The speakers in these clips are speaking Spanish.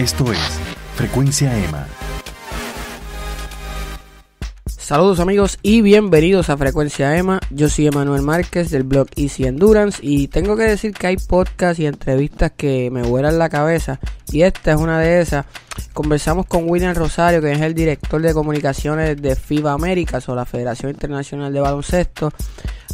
Esto es Frecuencia EMA. Saludos amigos y bienvenidos a Frecuencia EMA. Yo soy Emanuel Márquez del blog Easy Endurance y tengo que decir que hay podcasts y entrevistas que me vuelan la cabeza y esta es una de esas. Conversamos con William Rosario, que es el director de comunicaciones de FIBA Américas o la Federación Internacional de Baloncesto.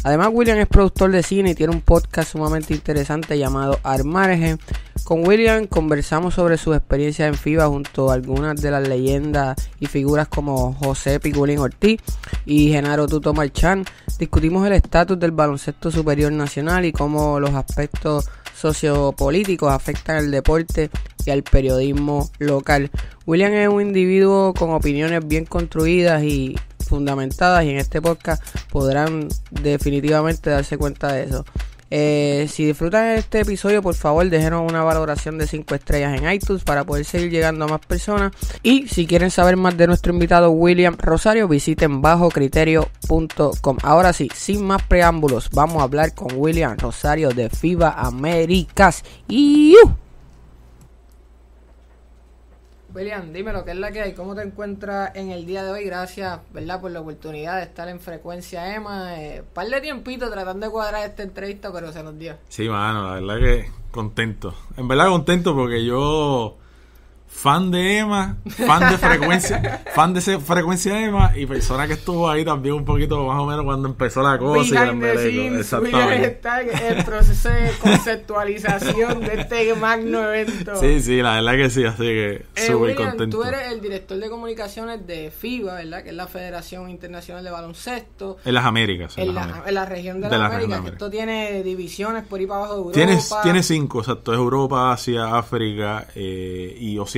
Además, William es productor de cine y tiene un podcast sumamente interesante llamado Armargen. Con William conversamos sobre sus experiencias en FIBA junto a algunas de las leyendas y figuras como José Piculín Ortiz y Genaro Tuto Marchán. Discutimos el estatus del baloncesto superior nacional y cómo los aspectos sociopolíticos afectan al deporte y al periodismo local. William es un individuo con opiniones bien construidas y fundamentadas y en este podcast podrán definitivamente darse cuenta de eso. Eh, si disfrutan este episodio, por favor, déjenos una valoración de 5 estrellas en iTunes para poder seguir llegando a más personas. Y si quieren saber más de nuestro invitado William Rosario, visiten bajocriterio.com. Ahora sí, sin más preámbulos, vamos a hablar con William Rosario de FIBA Américas. y... ¡uh! William, lo que es la que hay? ¿Cómo te encuentras en el día de hoy? Gracias, ¿verdad? Por la oportunidad de estar en Frecuencia Emma. Eh, par de tiempito tratando de cuadrar esta entrevista, pero se nos dio. Sí, mano, la verdad que contento. En verdad contento porque yo fan de Emma, fan de frecuencia, fan de frecuencia de Emma y persona que estuvo ahí también un poquito más o menos cuando empezó la cosa. y el scenes, Exactamente. el proceso de conceptualización de este magno evento. Sí, sí, la verdad que sí, así que eh, súper contento. Tú eres el director de comunicaciones de FIBA, ¿verdad? Que es la Federación Internacional de Baloncesto. En las Américas. En, La, región de, las Américas. Esto tiene divisiones por ir para abajo de Europa. Tiene, cinco, exacto. Es Europa, Asia, África eh, y Oceania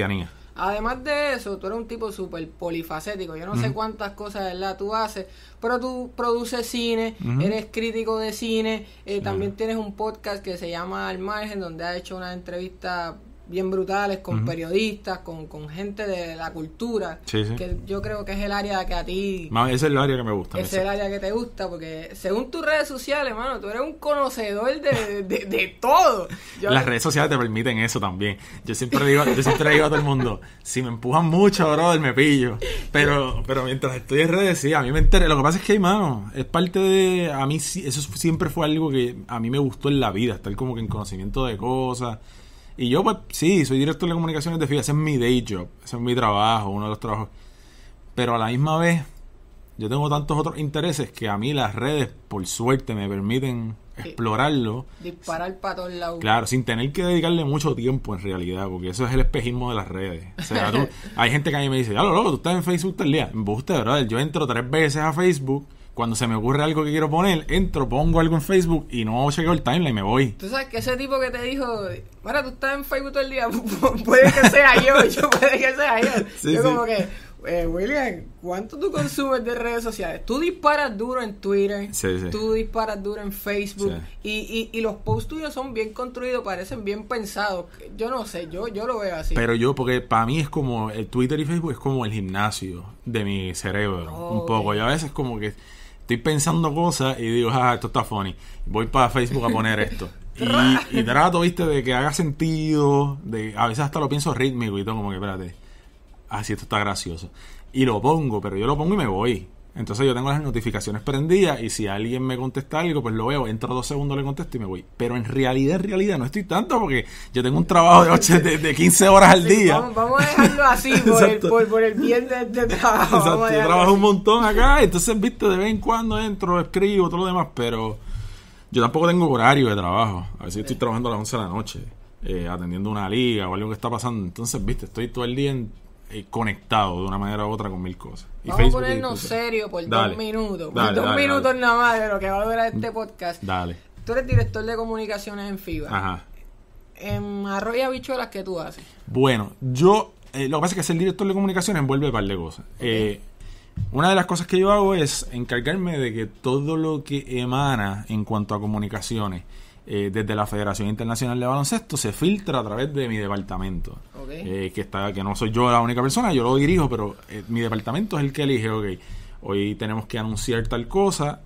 Además de eso, tú eres un tipo súper polifacético. Yo no sé cuántas cosas ¿verdad? tú haces, pero tú produces cine, eres crítico de cine, eh, también tienes un podcast que se llama Al Margen, donde has hecho una entrevista bien brutales con periodistas, con, gente de la cultura, que yo creo que es el área que a ti... ese es el área que me gusta. Es el área que te gusta, porque según tus redes sociales, mano, tú eres un conocedor de, todo. Las redes sociales te permiten eso también. Yo siempre digo, yo siempre digo a todo el mundo, si me empujan mucho, brother, me pillo. Pero, pero mientras estoy en redes, sí, a mí me enteré. Lo que pasa es que, mano, es parte de... A mí eso siempre fue algo que a mí me gustó en la vida, estar como que en conocimiento de cosas. Y yo, pues, sí, soy director de comunicaciones de FIBA, ese es mi day job, ese es mi trabajo, uno de los trabajos. Pero a la misma vez, yo tengo tantos otros intereses que a mí las redes, por suerte, me permiten explorarlo. Disparar para todos lados. Claro, sin tener que dedicarle mucho tiempo en realidad, porque eso es el espejismo de las redes. O sea, hay gente que a mí me dice, ya lo loco, tú estás en Facebook todo el día. gusta, verdad Yo entro tres veces a Facebook cuando se me ocurre algo que quiero poner, entro, pongo algo en Facebook y no chequeo el timeline, y me voy. Tú sabes que ese tipo que te dijo, bueno, tú estás en Facebook todo el día, puede que sea yo, yo puede que sea yo. yo como que, eh, William, ¿cuánto tú consumes de redes sociales? Tú disparas duro en Twitter, sí, tú disparas duro en Facebook y, y, los posts tuyos son bien construidos, parecen bien pensados. Yo no sé, yo, yo lo veo así. Pero yo, porque para mí es como, el Twitter y Facebook es como el gimnasio de mi cerebro, un poco. Y a veces como que estoy pensando cosas y digo, ah, esto está funny. Voy para Facebook a poner esto. y, trato, viste, de que haga sentido. De, a veces hasta lo pienso rítmico y todo, como que, espérate, así ah, esto está gracioso. Y lo pongo, pero yo lo pongo y me voy. Entonces yo tengo las notificaciones prendidas y si alguien me contesta algo, pues lo veo, entro dos segundos, le contesto y me voy. Pero en realidad, en realidad no estoy tanto porque yo tengo un trabajo de, de, 15 horas al día. vamos, a dejarlo así por, el, por, el, bien del de trabajo. Exacto, yo trabajo un montón acá, entonces, viste, de vez en cuando entro, escribo, todo lo demás, pero yo tampoco tengo horario de trabajo. A veces estoy trabajando a las 11 de la noche, eh, atendiendo una liga o algo que está pasando. Entonces, viste, estoy todo el día en eh, conectado de una manera u otra con mil cosas. Y Vamos a ponernos serio por dos minutos. dos minutos nada más de lo que va a durar este mm, podcast. Dale. Tú eres director de comunicaciones en FIBA. Ajá. En Arroyo Habichuelas, ¿qué tú haces? Bueno, yo. Eh, lo que pasa es que ser director de comunicaciones envuelve un par de cosas. Eh, una de las cosas que yo hago es encargarme de que todo lo que emana en cuanto a comunicaciones eh, desde la Federación Internacional de Baloncesto se filtra a través de mi departamento. Eh, que, está, que no soy yo la única persona, yo lo dirijo, pero eh, mi departamento es el que elige, ok, hoy tenemos que anunciar tal cosa,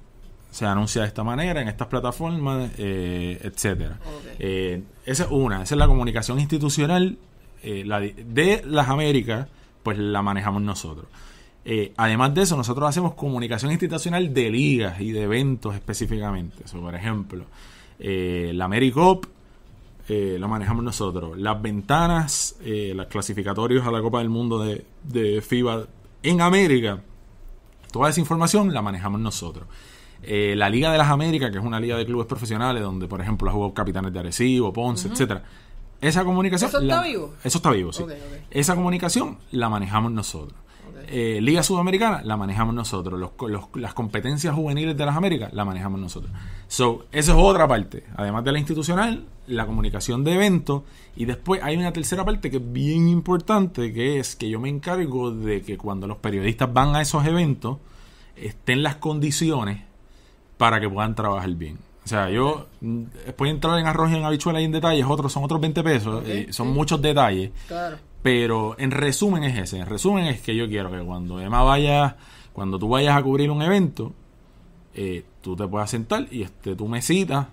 se anuncia de esta manera, en estas plataformas, etcétera. esa es una, esa es la comunicación institucional de, las Américas, pues la manejamos nosotros. además de eso, nosotros hacemos comunicación institucional de ligas y de eventos específicamente. por ejemplo, eh, la AmeriCup eh, la manejamos nosotros. Las ventanas, eh, las clasificatorios a la Copa del Mundo de, FIBA en América, toda esa información la manejamos nosotros. Eh, la Liga de las Américas, que es una liga de clubes profesionales, donde por ejemplo ha jugado capitanes de Arecibo, Ponce, etc. etcétera. Esa comunicación. ¿Eso está vivo? Eso está vivo, sí. Esa comunicación la manejamos nosotros. Eh, Liga Sudamericana la manejamos nosotros. Los, las competencias juveniles de las Américas la manejamos nosotros. esa es otra parte. Además de la institucional, la comunicación de eventos. Y después hay una tercera parte que es bien importante, que es que yo me encargo de que cuando los periodistas van a esos eventos, estén las condiciones para que puedan trabajar bien. O sea, yo mm, después de entrar en arroz y en habichuela y en detalles, otros son otros 20 pesos, son muchos detalles. Claro. Pero en resumen es ese, en resumen es que yo quiero que cuando Emma vaya, cuando tú vayas a cubrir un evento, eh, tú te puedas sentar y esté tu mesita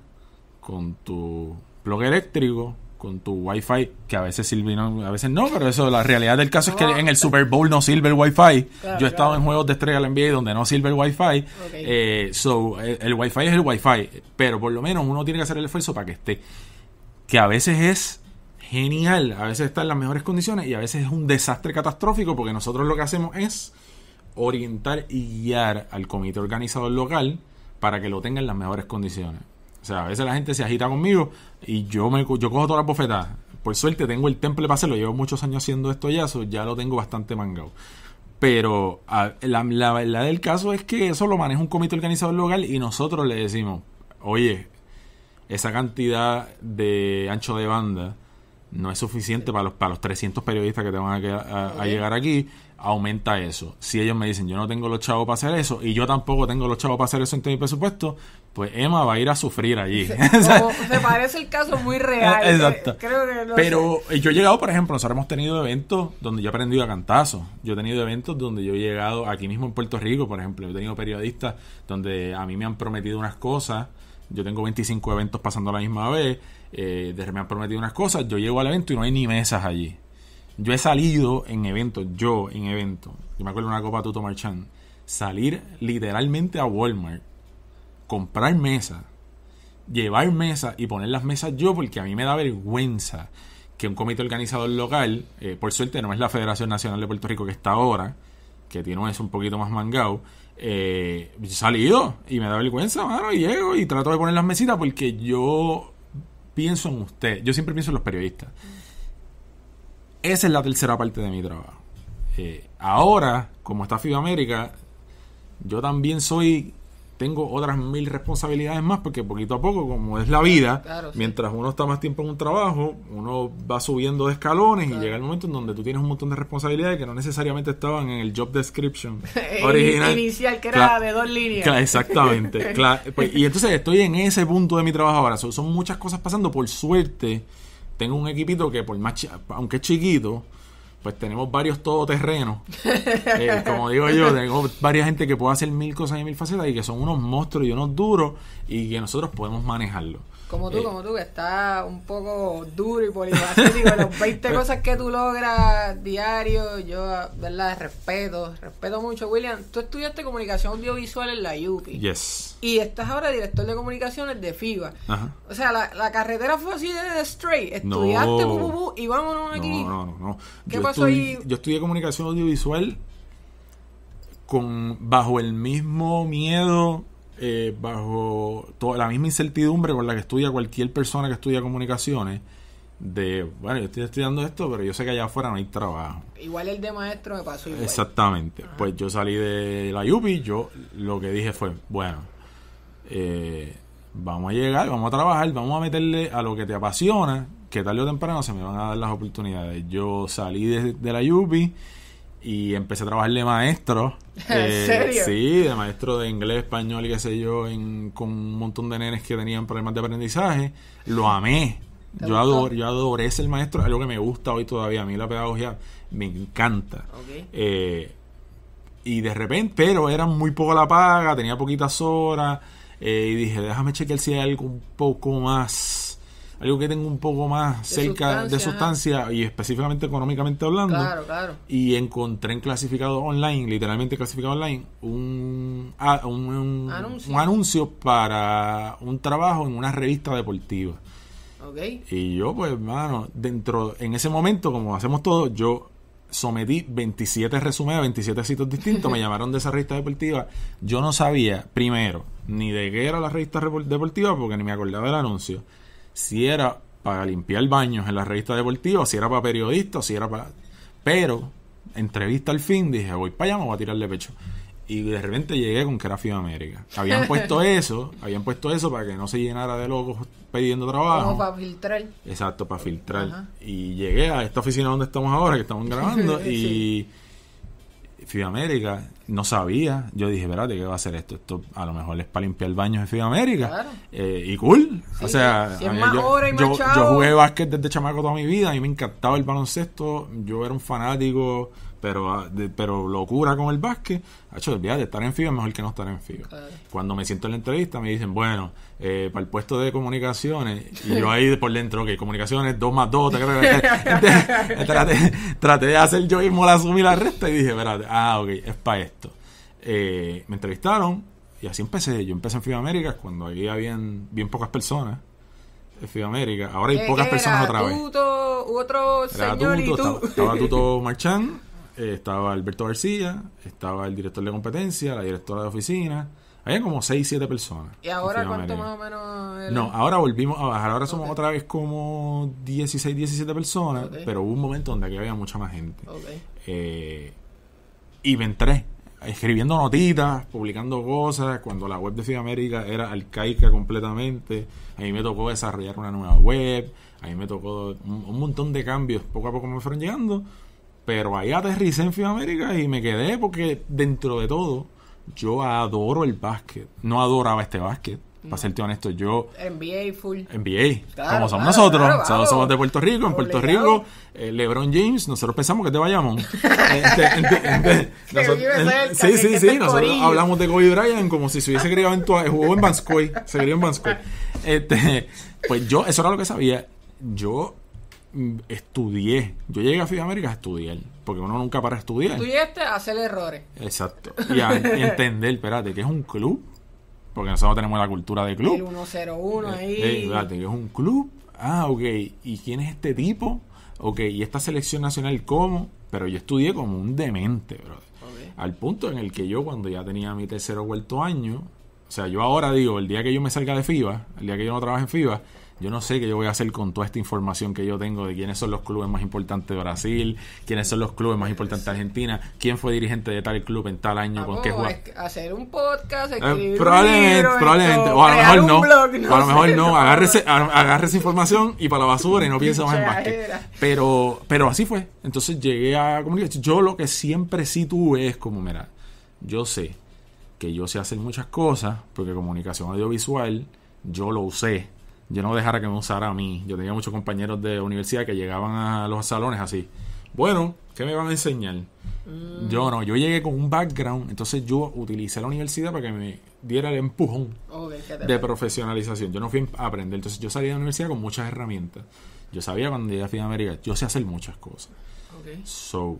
con tu plug eléctrico, con tu wifi, que a veces sirve a veces no, pero eso, la realidad del caso es que en el Super Bowl no sirve el wifi. fi yo he estado en juegos de estrella en NBA donde no sirve el wifi. Okay. Eh, so, el, el wifi es el wifi, pero por lo menos uno tiene que hacer el esfuerzo para que esté. Que a veces es genial, a veces está en las mejores condiciones y a veces es un desastre catastrófico porque nosotros lo que hacemos es orientar y guiar al comité organizador local para que lo tenga en las mejores condiciones. O sea, a veces la gente se agita conmigo y yo me yo cojo todas las bofetadas. Por suerte tengo el temple para hacerlo, llevo muchos años haciendo esto ya, eso ya lo tengo bastante mangado. Pero la verdad del caso es que eso lo maneja un comité organizador local y nosotros le decimos, oye, esa cantidad de ancho de banda, no es suficiente para los, para los 300 periodistas que te van a, llegar aquí, aumenta eso. Si ellos me dicen, yo no tengo los chavos para hacer eso, y yo tampoco tengo los chavos para hacer eso en mi presupuesto, pues Emma va a ir a sufrir allí. Se, me parece el caso muy real. Eh, Exacto. Pero eh, yo he llegado, por ejemplo, nosotros hemos tenido eventos donde yo he aprendido a cantazo. Yo he tenido eventos donde yo he llegado aquí mismo en Puerto Rico, por ejemplo. Yo he tenido periodistas donde a mí me han prometido unas cosas yo tengo 25 eventos pasando a la misma vez, eh, me han prometido unas cosas, yo llego al evento y no hay ni mesas allí. Yo he salido en eventos, yo en eventos, yo me acuerdo de una copa Tuto Marchand, salir literalmente a Walmart, comprar mesas, llevar mesas y poner las mesas yo porque a mí me da vergüenza que un comité organizador local, eh, por suerte no es la Federación Nacional de Puerto Rico que está ahora, que tiene es un poquito más mangado, eh, salido y me da vergüenza, y llego y trato de poner las mesitas porque yo pienso en usted, yo siempre pienso en los periodistas. Esa es la tercera parte de mi trabajo. Eh, ahora, como está FIBA América, yo también soy tengo otras mil responsabilidades más, porque poquito a poco, como es la vida, mientras uno está más tiempo en un trabajo, uno va subiendo de escalones y llega el momento en donde tú tienes un montón de responsabilidades que no necesariamente estaban en el job description original. Inicial, que era de dos líneas. exactamente. Pues, y entonces estoy en ese punto de mi trabajo ahora. son muchas cosas pasando, por suerte tengo un equipito que por más aunque es chiquito, pues tenemos varios todoterrenos. Eh, como digo yo, tengo varias gente que puede hacer mil cosas y mil facetas y que son unos monstruos y unos duros y que nosotros podemos manejarlo. Como tú, eh. como tú, que está un poco duro y polifacético. las 20 cosas que tú logras diario, yo, ¿verdad? Respeto, respeto mucho. William, tú estudiaste comunicación audiovisual en la UPI. Yes. Y estás ahora director de comunicaciones de FIBA. O sea, la, la carretera fue así de, straight. Estudiaste, y vámonos aquí. No, no, no. ¿Qué pasó ahí? Yo estudié comunicación audiovisual con bajo el mismo miedo eh, bajo toda la misma incertidumbre con la que estudia cualquier persona que estudia comunicaciones de, bueno, yo estoy estudiando esto, pero yo sé que allá afuera no hay trabajo. Igual el de maestro me pasó igual. Exactamente. Pues yo salí de la UPI, yo lo que dije fue, bueno, eh, vamos a llegar, vamos a trabajar, vamos a meterle a lo que te apasiona, que tarde o temprano se me van a dar las oportunidades. Yo salí de, de la UPI y empecé a trabajar de maestro. ¿En eh, serio? Sí, de maestro de inglés, español y qué sé yo, con un montón de nenes que tenían problemas de aprendizaje. Lo amé. Yo, adoro yo adoré ser maestro, algo que me gusta hoy todavía. A mí la pedagogía me encanta. Eh, y de repente, pero era muy poco la paga, tenía poquitas horas. Eh, y dije, déjame chequear si hay algo un poco más algo que tengo un poco más cerca de sustancia y específicamente económicamente hablando. Claro, claro. Y encontré en clasificado online, literalmente clasificado online, un, un, anuncio. para un trabajo en una revista deportiva. Y yo, pues, hermano, dentro, en ese momento, como hacemos todos, yo sometí 27 resúmenes 27 sitios distintos. me llamaron de esa revista deportiva. Yo no sabía, primero, ni de qué era la revista deportiva porque ni me acordaba del anuncio si era para limpiar baños en la revista deportiva, si era para periodistas, si era para... Pero, entrevista al fin, dije, voy para allá, me voy a tirarle pecho. Y de repente llegué con que era América. Habían puesto eso, habían puesto eso para que no se llenara de locos pidiendo trabajo. No, para filtrar. Exacto, para filtrar. Y llegué a esta oficina donde estamos ahora, que estamos grabando, y FIBA América. No sabía. Yo dije, espérate, ¿qué va a hacer esto? Esto a lo mejor es para limpiar baños en FIBA América. Eh, y cool. o sea, eh, yo, yo, jugué básquet desde chamaco toda mi vida. A mí me encantaba el baloncesto. Yo era un fanático pero, ah, pero locura con el básquet, hecho olvidar estar en FIBA es mejor que no estar en FIBA. Cuando me siento en la entrevista me dicen, bueno, eh, para el puesto de comunicaciones, y yo ahí por dentro, ok, comunicaciones dos más 2, traté, traté, de hacer yo mismo la suma la resta y dije, espérate, ah, ok, es para esto. Eh, me entrevistaron y así empecé. Yo empecé en FIBA América cuando allí había bien pocas personas. FIBA América. Ahora hay eh, pocas personas otra vez. otro era y tú. Estaba, estaba Tuto Marchán eh, estaba Alberto García, estaba el director de competencia, la directora de oficina. Había como 6, 7 personas. ¿Y ahora cuánto más o menos? No, ahora volvimos a bajar. Ahora somos otra vez como 16, 17 personas. Pero hubo un momento donde aquí había mucha más gente. Eh, y me entré escribiendo notitas, publicando cosas, cuando la web de América era arcaica completamente, a mí me tocó desarrollar una nueva web, a mí me tocó un montón de cambios, poco a poco me fueron llegando, pero ahí aterricé en FIBA América y me quedé porque dentro de todo yo adoro el básquet. No adoraba este básquet. Para serte honesto, yo... NBA full. NBA, como somos nosotros. somos de Puerto Rico. En Puerto Rico, eh, LeBron James, nosotros pensamos que te vayamos. Eh, sí, sí, sí. Nosotros hablamos de Kobe Bryant como si se hubiese criado en tu. Jugó en Banscoy. Se crió en Banscoy. Este, pues yo, eso era lo que sabía. Yo Mm, estudié. Yo llegué a América a estudiar, porque uno nunca para estudiar. Estudiaste a hacer errores. Exacto. Y entender, espérate, que es un club, porque nosotros tenemos la cultura de club. El 101 eh, ahí. Eh, espérate, que es un club. Ah, ok. ¿Y quién es este tipo? Ok, ¿y esta selección nacional cómo? Pero yo estudié como un demente, Al punto en el que yo, cuando ya tenía mi tercero o cuarto año, o sea, yo ahora digo, el día que yo me salga de FIBA, el día que yo no trabaje en FIBA, yo no sé qué yo voy a hacer con toda esta información que yo tengo de quiénes son los clubes más importantes de Brasil, quiénes son los clubes más pues, importantes de Argentina, quién fue dirigente de tal club en tal año, con qué jugar. Hacer un podcast, eh, probablemente, probablemente, o a lo mejor no, a lo mejor no, agárrese, esa información y para la basura y no piense más en básquet. Pero, pero así fue. Entonces llegué a comunicar. Yo lo que siempre sí tuve es como, mira, yo sé que yo sé hacer muchas cosas, porque comunicación audiovisual yo lo usé yo no dejara que me usara a mí. Yo tenía muchos compañeros de universidad que llegaban a los salones así. Bueno, ¿qué me van a enseñar? Mm. Yo no, yo llegué con un background, entonces yo utilicé la universidad para que me diera el empujón oh, de profesionalización. Yo no fui a aprender, entonces yo salí de la universidad con muchas herramientas. Yo sabía cuando llegué a América, yo sé hacer muchas cosas. Okay. So,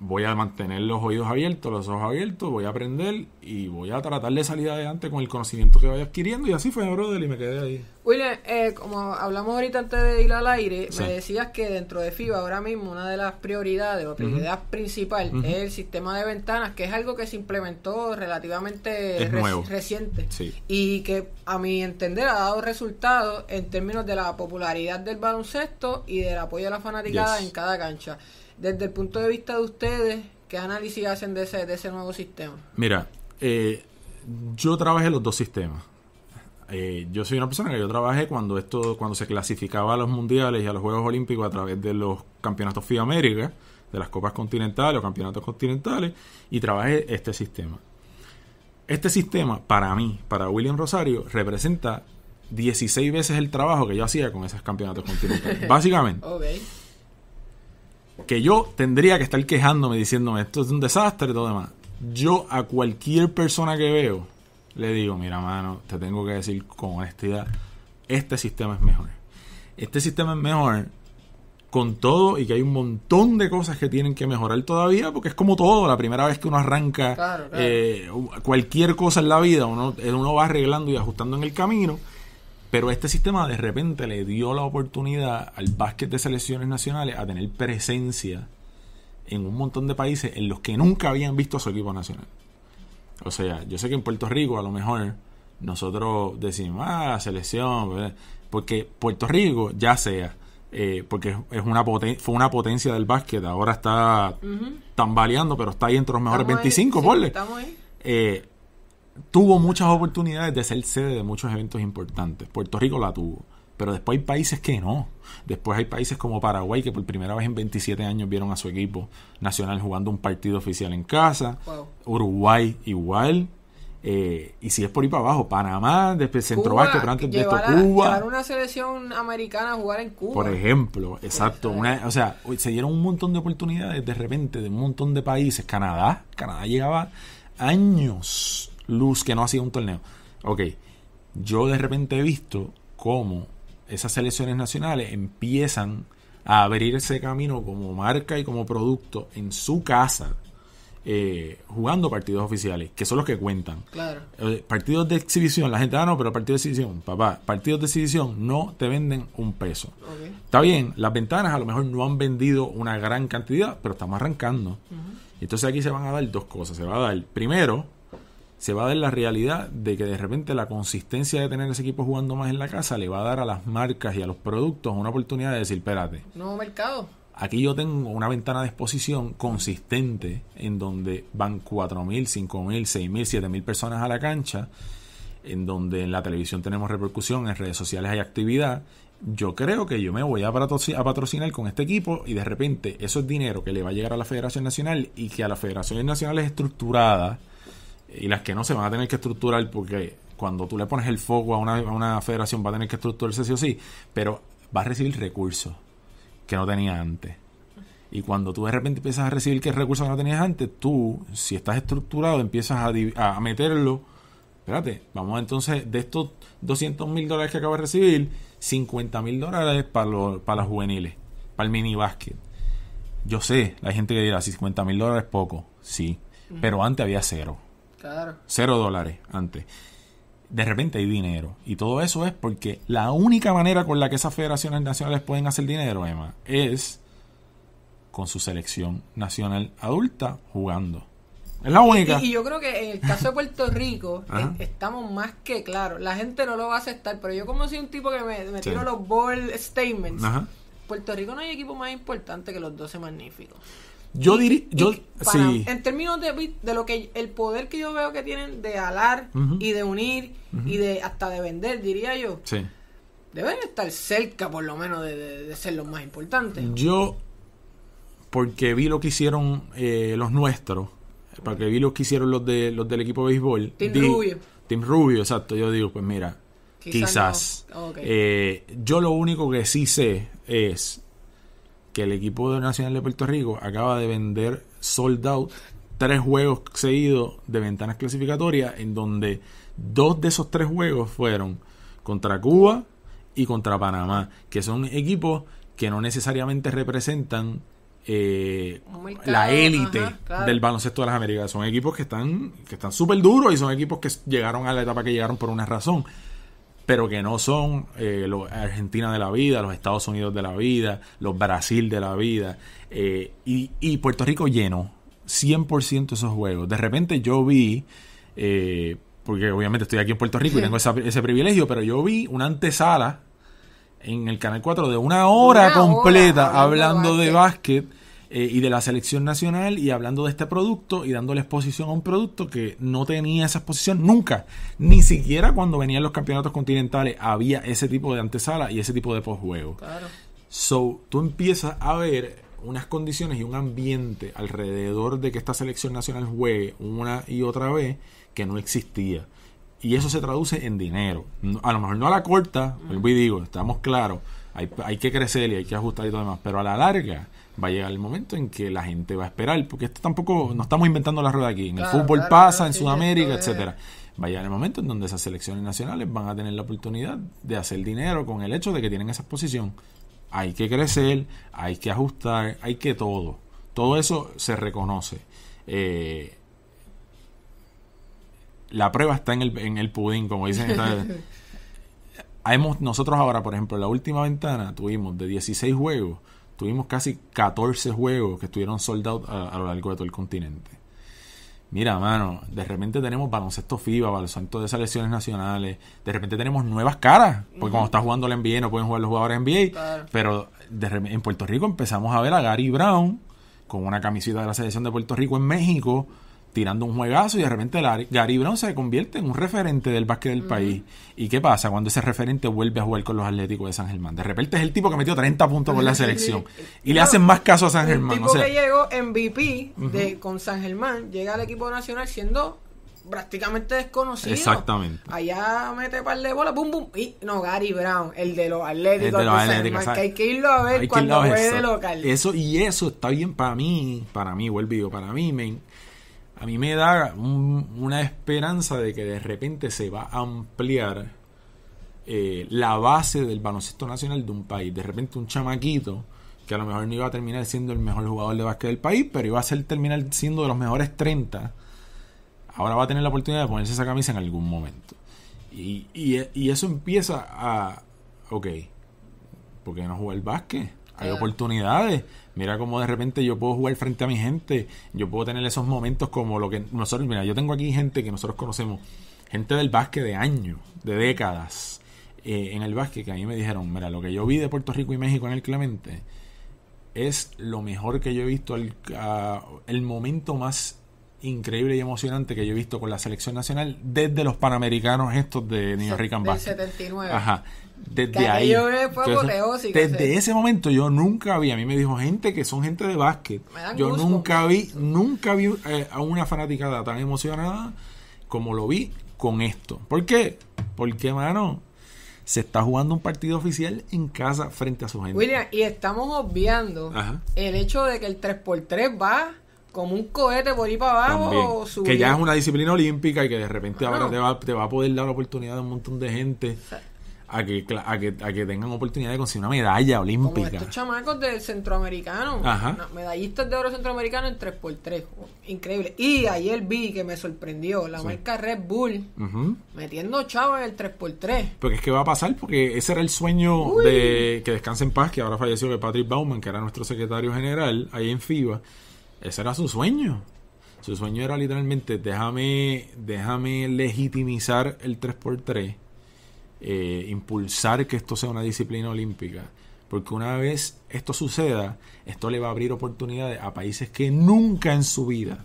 voy a mantener los oídos abiertos, los ojos abiertos, voy a aprender y voy a tratar de salir adelante con el conocimiento que vaya adquiriendo. Y así fue, brother, y me quedé ahí. William, eh, como hablamos ahorita antes de ir al aire, me decías que dentro de FIBA ahora mismo una de las prioridades o prioridad principal es el sistema de ventanas, que es algo que se implementó relativamente reciente y que a mi entender ha dado resultados en términos de la popularidad del baloncesto y del apoyo a la fanaticada en cada cancha desde el punto de vista de ustedes, ¿qué análisis hacen de ese, de ese nuevo sistema? Mira, eh, yo trabajé los dos sistemas. Eh, yo soy una persona que yo trabajé cuando esto, cuando se clasificaba a los mundiales y a los Juegos Olímpicos a través de los campeonatos FIA América, de las copas continentales o campeonatos continentales, y trabajé este sistema. Este sistema, para mí, para William Rosario, representa 16 veces el trabajo que yo hacía con esos campeonatos continentales. Básicamente que yo tendría que estar quejándome diciéndome esto es un desastre y todo demás. Yo a cualquier persona que veo le digo, mira mano, te tengo que decir con honestidad, este sistema es mejor. Este sistema es mejor con todo y que hay un montón de cosas que tienen que mejorar todavía porque es como todo, la primera vez que uno arranca eh, cualquier cosa en la vida, uno, uno va arreglando y ajustando en el camino pero este sistema de repente le dio la oportunidad al básquet de selecciones nacionales a tener presencia en un montón de países en los que nunca habían visto a su equipo nacional. O sea, yo sé que en Puerto Rico a lo mejor nosotros decimos, ah, selección, porque Puerto Rico ya sea, eh, porque es una fue una potencia del básquet, ahora está tan tambaleando, pero está ahí entre los mejores 25, estamos ahí tuvo muchas oportunidades de ser sede de muchos eventos importantes. Puerto Rico la tuvo. Pero después hay países que no. Después hay países como Paraguay que por primera vez en 27 años vieron a su equipo nacional jugando un partido oficial en casa. Uruguay igual. Eh, y si es por ir para abajo, Panamá, después centro Vasco, pero antes de esto Cuba. Llevar una selección americana a jugar en Cuba. Por ejemplo, exacto. o sea, se dieron un montón de oportunidades de repente de un montón de países. Canadá, Canadá llegaba años luz que no ha sido un torneo. Ok, yo de repente he visto cómo esas selecciones nacionales empiezan a abrir ese camino como marca y como producto en su casa, eh, jugando partidos oficiales, que son los que cuentan. Claro. Eh, partidos de exhibición, la gente, ah, no, pero partidos de exhibición, papá, partidos de exhibición no te venden un peso. Okay. Está bien, las ventanas a lo mejor no han vendido una gran cantidad, pero estamos arrancando. Entonces aquí se van a dar dos cosas. Se va a dar, primero, se va a dar la realidad de que de repente la consistencia de tener ese equipo jugando más en la casa le va a dar a las marcas y a los productos una oportunidad de decir, espérate. mercado. Aquí yo tengo una ventana de exposición consistente en donde van 4.000, 5.000, 6.000, 7.000 personas a la cancha, en donde en la televisión tenemos repercusión, en redes sociales hay actividad. Yo creo que yo me voy a patrocinar con este equipo y de repente eso es dinero que le va a llegar a la Federación Nacional y que a la Federación Nacional es estructurada y las que no se van a tener que estructurar porque cuando tú le pones el foco a una, federación va a tener que estructurarse sí o sí, pero va a recibir recursos que no tenía antes. Y cuando tú de repente empiezas a recibir que recursos no tenías antes, tú, si estás estructurado, empiezas a, a meterlo. Espérate, vamos entonces de estos 200 mil dólares que acabas de recibir, 50 mil dólares para, los, para juveniles, para el mini básquet. Yo sé, la gente que dirá, 50 mil dólares es poco, sí, pero antes había cero. Claro. Cero dólares antes. De repente hay dinero. Y todo eso es porque la única manera con la que esas federaciones nacionales pueden hacer dinero, Emma, es con su selección nacional adulta jugando. Es la única. Y, yo creo que en el caso de Puerto Rico eh, estamos más que claros. La gente no lo va a aceptar, pero yo como soy un tipo que me, tiro los ball statements. Puerto Rico no hay equipo más importante que los 12 magníficos. Yo diría, yo, En términos de, lo que el poder que yo veo que tienen de alar y de unir y de hasta de vender, diría yo. Sí. Deben estar cerca, por lo menos, de, ser los más importantes. Yo, porque vi lo que hicieron eh, los nuestros, porque vi lo que hicieron los de los del equipo de béisbol. Team Rubio. Team Rubio, exacto. Yo digo, pues mira, quizás. Eh, yo lo único que sí sé es el equipo de Nacional de Puerto Rico acaba de vender sold out tres juegos seguidos de ventanas clasificatorias en donde dos de esos tres juegos fueron contra Cuba y contra Panamá, que son equipos que no necesariamente representan eh, la élite del baloncesto de las Américas. Son equipos que están que están súper duros y son equipos que llegaron a la etapa que llegaron por una razón pero que no son eh, los Argentina de la vida, los Estados Unidos de la vida, los Brasil de la vida, eh, y, Puerto Rico lleno, 100% esos juegos. De repente yo vi, eh, porque obviamente estoy aquí en Puerto Rico y tengo ese privilegio, pero yo vi una antesala en el Canal 4 de una hora completa hablando de básquet eh, y de la selección nacional y hablando de este producto y dándole exposición a un producto que no tenía esa exposición nunca. Ni siquiera cuando venían los campeonatos continentales había ese tipo de antesala y ese tipo de posjuego. Claro. So, tú empiezas a ver unas condiciones y un ambiente alrededor de que esta selección nacional juegue una y otra vez que no existía. Y eso se traduce en dinero. A lo mejor no a la corta, y digo, estamos claros, hay, hay que crecer y hay que ajustar y todo demás, pero a la larga, va a llegar el momento en que la gente va a esperar, porque esto tampoco, no estamos inventando la rueda aquí, en el fútbol pasa, en Sudamérica, etcétera. Va a llegar el momento en donde esas selecciones nacionales van a tener la oportunidad de hacer dinero con el hecho de que tienen esa posición. Hay que crecer, hay que ajustar, hay que todo. Todo eso se reconoce. Eh, la prueba está en el, pudín, como dicen. Hemos, nosotros ahora, por ejemplo, en la última ventana tuvimos de 16 juegos, Tuvimos casi 14 juegos que estuvieron soldados a, lo largo de todo el continente. Mira, mano, de repente tenemos baloncesto FIBA, baloncesto de selecciones nacionales, de repente tenemos nuevas caras, porque cuando está jugando la NBA no pueden jugar los jugadores NBA, pero en Puerto Rico empezamos a ver a Gary Brown con una camiseta de la selección de Puerto Rico en México, tirando un juegazo y de repente Gary Brown se convierte en un referente del básquet del país. ¿Y qué pasa cuando ese referente vuelve a jugar con los Atléticos de San Germán? De repente es el tipo que metió 30 puntos con la selección y le hacen más caso a San Germán. El tipo que llegó MVP con San Germán llega al equipo nacional siendo prácticamente desconocido. Exactamente. Allá mete par de bolas, bum, bum. Y no, Gary Brown, el de los Atléticos. de los Atléticos. Que hay que irlo a ver cuando juegue de local. Eso, y eso está bien para mí, para mí, vuelvo para mí, me, a mí me da una esperanza de que de repente se va a ampliar eh, la base del baloncesto nacional de un país. De repente un chamaquito que a lo mejor no iba a terminar siendo el mejor jugador de básquet del país, pero iba a ser terminar siendo de los mejores 30. Ahora va a tener la oportunidad de ponerse esa camisa en algún momento. Y, eso empieza a... Ok, ¿por qué no jugar el básquet? Hay oportunidades. Mira cómo de repente yo puedo jugar frente a mi gente, yo puedo tener esos momentos como lo que nosotros, mira, yo tengo aquí gente que nosotros conocemos, gente del básquet de años, de décadas, eh, en el básquet, que a mí me dijeron, mira, lo que yo vi de Puerto Rico y México en el Clemente es lo mejor que yo he visto, el, el momento más increíble y emocionante que yo he visto con la selección nacional desde los panamericanos estos de New York and Desde ahí. desde ese momento yo nunca vi, a mí me dijo gente que son gente de básquet. Yo nunca vi, nunca eh, vi a una fanaticada tan emocionada como lo vi con esto. ¿Por qué? Porque, mano, se está jugando un partido oficial en casa frente a su gente. William, y estamos obviando el hecho de que el 3x3 va como un cohete por ahí para abajo. Que ya es una disciplina olímpica y que de repente ahora te, va, a poder dar la oportunidad a un montón de gente. A que, que, tengan oportunidad de conseguir una medalla olímpica. Como estos chamacos de centroamericano medallistas de oro centroamericano en 3x3. Increíble. Y ayer vi que me sorprendió la marca Red Bull metiendo chavo en el 3x3. Porque es que va a pasar, porque ese era el sueño de que descanse en paz, que ahora falleció de Patrick Bauman, que era nuestro secretario general ahí en FIBA ese era su sueño. Su sueño era literalmente, déjame, déjame legitimizar el 3x3, eh, impulsar que esto sea una disciplina olímpica. Porque una vez esto suceda, esto le va a abrir oportunidades a países que nunca en su vida,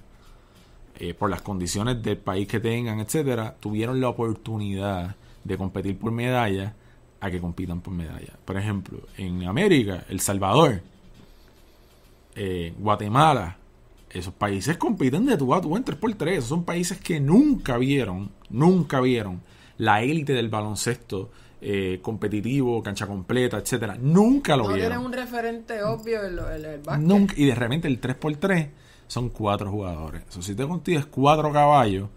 eh, por las condiciones del país que tengan, etcétera, tuvieron la oportunidad de competir por medalla a que compitan por medalla. Por ejemplo, en América, El Salvador, eh, Guatemala, esos países compiten de tu a en 3x3. Esos son países que nunca vieron, nunca vieron la élite del baloncesto eh, competitivo, cancha completa, etcétera. Nunca lo vieron. No un referente obvio el, el, el y de repente el 3x3 son cuatro jugadores. Eso si te es cuatro caballos,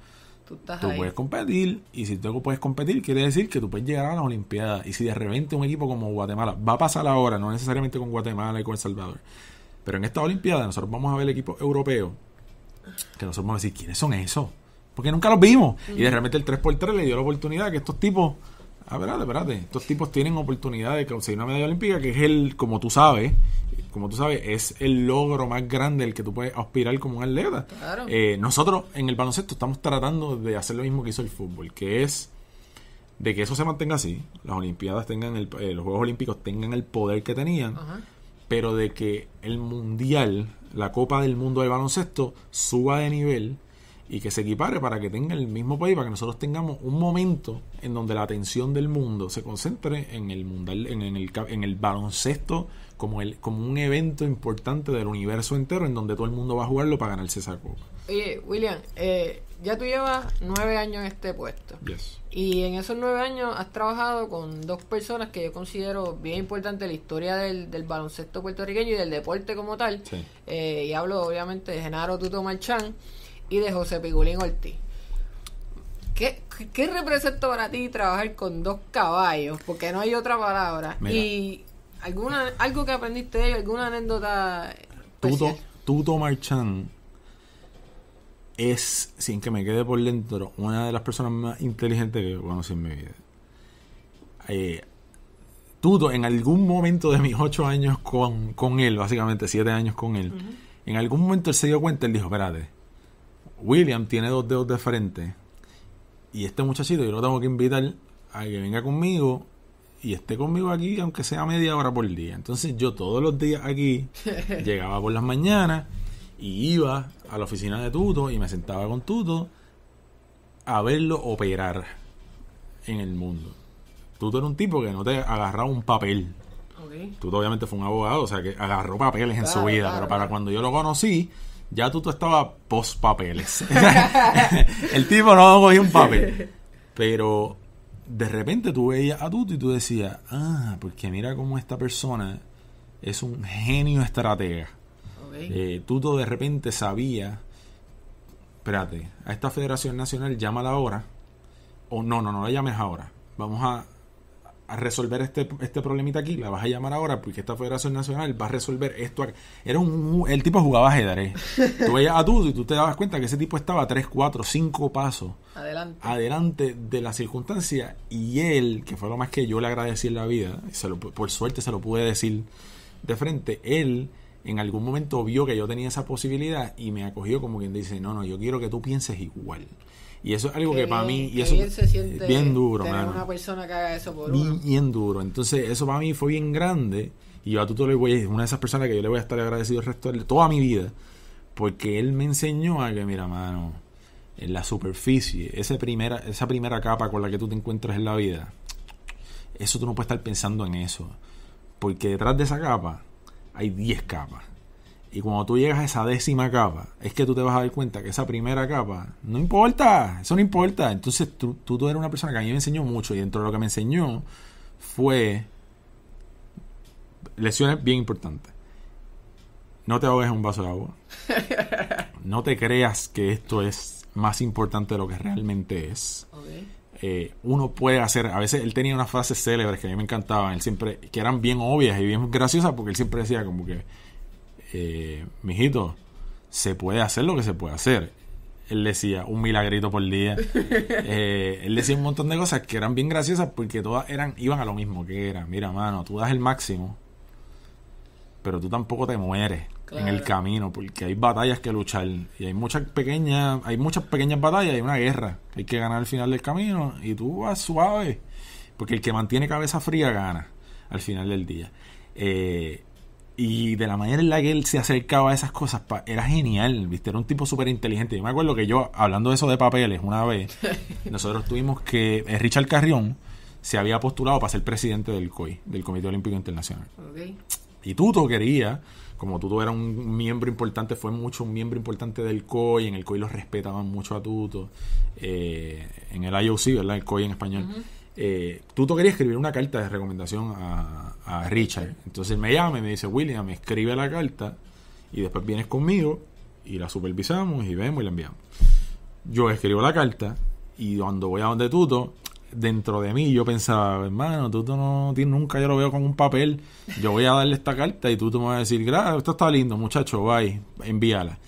tú, puedes competir. Y si tú puedes competir, quiere decir que tú puedes llegar a las Olimpiadas. Y si de repente un equipo como Guatemala va a pasar ahora, no necesariamente con Guatemala y con El Salvador, pero en esta Olimpiada nosotros vamos a ver el equipo europeo, que nosotros vamos a decir, ¿quiénes son esos? Porque nunca los vimos. Y de repente el 3x3 le dio la oportunidad que estos tipos, ah, espérate, espérate, estos tipos tienen oportunidad de conseguir una medalla olímpica, que es el, como tú sabes, como tú sabes, es el logro más grande el que tú puedes aspirar como un atleta. Eh, nosotros en el baloncesto estamos tratando de hacer lo mismo que hizo el fútbol, que es de que eso se mantenga así, las Olimpiadas tengan, el, eh, los Juegos Olímpicos tengan el poder que tenían. Ajá pero de que el mundial, la Copa del Mundo del Baloncesto, suba de nivel y que se equipare para que tenga el mismo país, para que nosotros tengamos un momento en donde la atención del mundo se concentre en el mundial, en, el, baloncesto como, el, como un evento importante del universo entero en donde todo el mundo va a jugarlo para ganarse esa copa. Oye, William, eh, ya tú llevas nueve años en este puesto. Y en esos nueve años has trabajado con dos personas que yo considero bien importantes la historia del, baloncesto puertorriqueño y del deporte como tal. Eh, y hablo obviamente de Genaro Tuto Marchán y de José Pigulín Ortiz. ¿Qué, ¿Qué para ti trabajar con dos caballos? Porque no hay otra palabra. Y alguna algo que aprendiste de ellos, alguna anécdota. Tuto, Tuto Marchán es, sin que me quede por dentro, una de las personas más inteligentes que conocí en mi vida. Eh, Tuto, en algún momento de mis ocho años con, con él, básicamente siete años con él, en algún momento él se dio cuenta, él dijo, espérate, William tiene dos dedos de frente y este muchachito yo lo tengo que invitar a que venga conmigo y esté conmigo aquí, aunque sea media hora por día. Entonces yo todos los días aquí llegaba por las mañanas y iba a la oficina de Tuto y me sentaba con Tuto a verlo operar en el mundo. Tuto era un tipo que no te agarraba un papel. Tuto obviamente fue un abogado, o sea que agarró papeles en su vida, pero para cuando yo lo conocí, ya Tuto estaba post papeles. el tipo no cogía un papel. Pero de repente tú veías a Tuto y tú decías, ah, porque mira cómo esta persona es un genio estratega. Eh, Tuto de repente sabía, espérate, a esta Federación Nacional llámala ahora, o no, no, no la llames ahora, vamos a, a resolver este, este problemita aquí, la vas a llamar ahora porque esta Federación Nacional va a resolver esto. Era un, el tipo jugaba ajedrez. tú veías a Tuto y tú te dabas cuenta que ese tipo estaba Tres, cuatro, cinco pasos adelante. adelante de la circunstancia y él, que fue lo más que yo le agradecí en la vida, por suerte se lo pude decir de frente, él en algún momento vio que yo tenía esa posibilidad y me acogió como quien dice, no, no, yo quiero que tú pienses igual. Y eso es algo que, para mí, y eso bien, duro, tener una persona haga eso por bien, uno. bien duro. Entonces, eso para mí fue bien grande. Y yo a Tuto le voy, decir... una de esas personas que yo le voy a estar agradecido el resto de toda mi vida. Porque él me enseñó a que, mira, mano, en la superficie, esa primera, esa primera capa con la que tú te encuentras en la vida, eso tú no puedes estar pensando en eso. Porque detrás de esa capa hay 10 capas. Y cuando tú llegas a esa décima capa, es que tú te vas a dar cuenta que esa primera capa, no importa, eso no importa. Entonces tú, tú, eres una persona que a mí me enseñó mucho y dentro de lo que me enseñó fue lesiones bien importantes. No te ahogues en un vaso de agua. No te creas que esto es más importante de lo que realmente es. Eh, uno puede hacer. A veces él tenía unas frases célebres que a mí me encantaban, él siempre, que eran bien obvias y bien graciosas, porque él siempre decía como que, eh, mijito, se puede hacer lo que se puede hacer. Él decía un milagrito por día. Eh, él decía un montón de cosas que eran bien graciosas porque todas eran, iban a lo mismo que era. Mira, mano, tú das el máximo, pero tú tampoco te mueres en el camino, porque hay batallas que luchar y hay muchas pequeñas, hay muchas pequeñas batallas, hay una guerra, hay que ganar al final del camino y tú vas suave, porque el que mantiene cabeza fría gana al final del día. Eh, y de la manera en la que él se acercaba a esas cosas, era genial, ¿viste? Era un tipo súper inteligente. Yo me acuerdo que yo, hablando de eso de papeles, una vez, nosotros tuvimos que. Eh, Richard Carrión se había postulado para ser presidente del COI, del Comité Olímpico Internacional. Okay. Y Tuto quería, como Tuto era un miembro importante, fue mucho un miembro importante del COI, en el COI los respetaban mucho a Tuto, eh, en el IOC, ¿verdad? El COI en español. Eh, Tuto quería escribir una carta de recomendación a, Richard. Entonces me llama y me dice, William, escribe la carta y después vienes conmigo y la supervisamos y vemos y la enviamos. Yo escribo la carta y cuando voy a donde Tuto, dentro de mí yo pensaba, hermano, tú, no tienes nunca, yo lo veo con un papel, yo voy a darle esta carta y tú, me vas a decir, gracias, esto está lindo, muchacho, bye, envíala.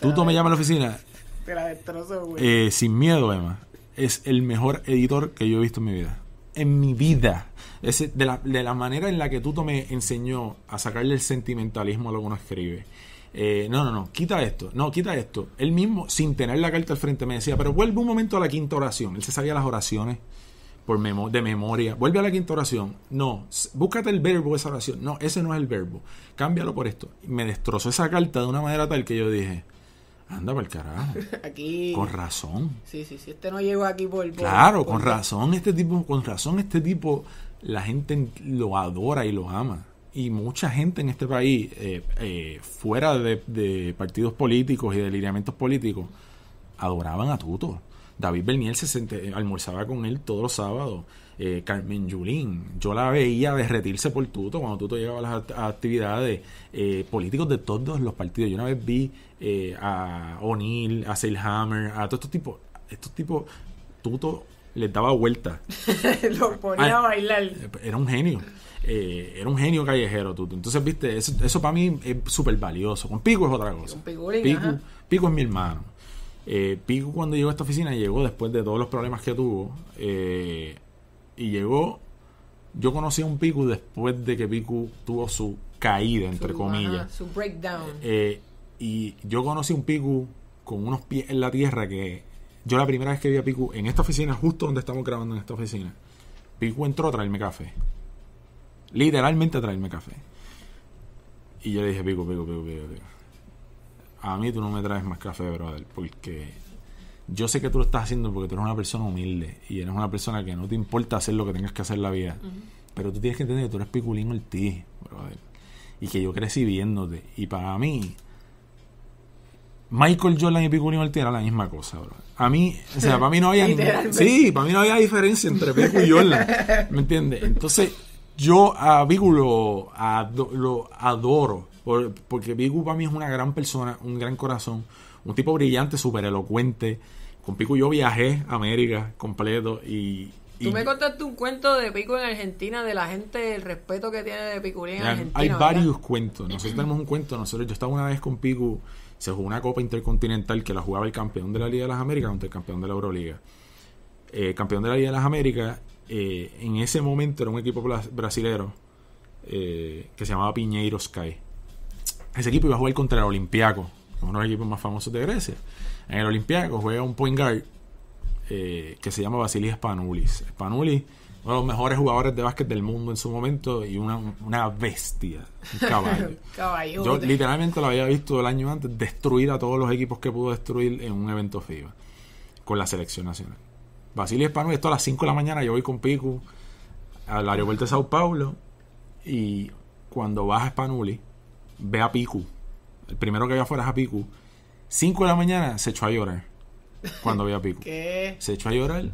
Tú, me llama a la oficina. Te la destrozo, güey. Eh, sin miedo, Emma. Es el mejor editor que yo he visto en mi vida. En mi vida. Es de, la, de la manera en la que Tuto me enseñó a sacarle el sentimentalismo a lo que uno escribe eh, no, no, no, quita esto, no, quita esto. Él mismo, sin tener la carta al frente, me decía, pero vuelve un momento a la quinta oración. Él se sabía las oraciones por de memoria. Vuelve a la quinta oración. No, búscate el verbo de esa oración. No, ese no es el verbo. Cámbialo por esto. Y me destrozó esa carta de una manera tal que yo dije, Anda para el carajo. Aquí. Con razón. Sí, sí, sí. Este no llegó aquí por. claro, con razón. Este tipo, con razón, este tipo, la gente lo adora y lo ama y mucha gente en este país, eh, eh, fuera de, partidos políticos y de lineamientos políticos, adoraban a Tuto. David Bernier se eh, almorzaba con él todos los sábados. Carmen Julín, yo la veía derretirse por Tuto cuando Tuto llegaba a las actividades políticos de todos los partidos. Yo una vez vi a O'Neill, a Seilhammer, a todos estos tipos. Estos tipos, Tuto les daba vuelta. Lo ponía a bailar. Era un genio. Eh, era un genio callejero, tú. Entonces, viste, eso, para mí es súper valioso. Con Pico es otra cosa. Pico, Pico es mi hermano. Eh, Pico cuando llegó a esta oficina llegó después de todos los problemas que tuvo. Eh, y llegó, yo conocí a un Pico después de que Pico tuvo su caída, entre comillas. su breakdown. y yo conocí a un Pico con unos pies en la tierra que yo la primera vez que vi a Pico en esta oficina, justo donde estamos grabando en esta oficina, Pico entró a traerme café. Literalmente traerme café. Y yo le dije, pico, pico, pico, pico, pico. A mí tú no me traes más café, brother, porque yo sé que tú lo estás haciendo porque tú eres una persona humilde y eres una persona que no te importa hacer lo que tengas que hacer en la vida. Pero tú tienes que entender que tú eres piculín el ti, brother. Y que yo crecí viéndote. Y para mí, Michael Jordan y Piculín Ortiz eran la misma cosa, brother. A mí, o sea, para mí no había... sí, para mí no había diferencia entre Pico y Jordan. ¿Me entiendes? Entonces, yo a Vigu lo, adoro, porque Vigu para mí es una gran persona, un gran corazón, un tipo brillante, súper elocuente. Con Pico yo viajé a América completo y, Tú me contaste un cuento de Pico en Argentina, de la gente, el respeto que tiene de Picurín en Argentina. Hay varios cuentos. Nosotros tenemos un cuento. Nosotros, yo estaba una vez con Pico, se jugó una Copa Intercontinental que la jugaba el campeón de la Liga de las Américas contra el campeón de la Euroliga. Eh, campeón de la Liga de las Américas eh, en ese momento era un equipo brasilero eh, que se llamaba Piñeiro Sky. Ese equipo iba a jugar contra el Olympiaco, uno de los equipos más famosos de Grecia. En el Olimpiaco juega un point guard eh, que se llama Vasilis Spanoulis. Spanoulis, uno de los mejores jugadores de básquet del mundo en su momento y una, bestia, un caballo. Yo literalmente lo había visto el año antes destruir a todos los equipos que pudo destruir en un evento FIBA con la selección nacional. Basilio Espanuli, Esto a las 5 de la mañana yo voy con Pico al aeropuerto de Sao Paulo y cuando vas a Spanuli, ve a Piku El primero que ve afuera es a Pico. 5 de la mañana se echó a llorar cuando ve a Pico. Se echó a llorar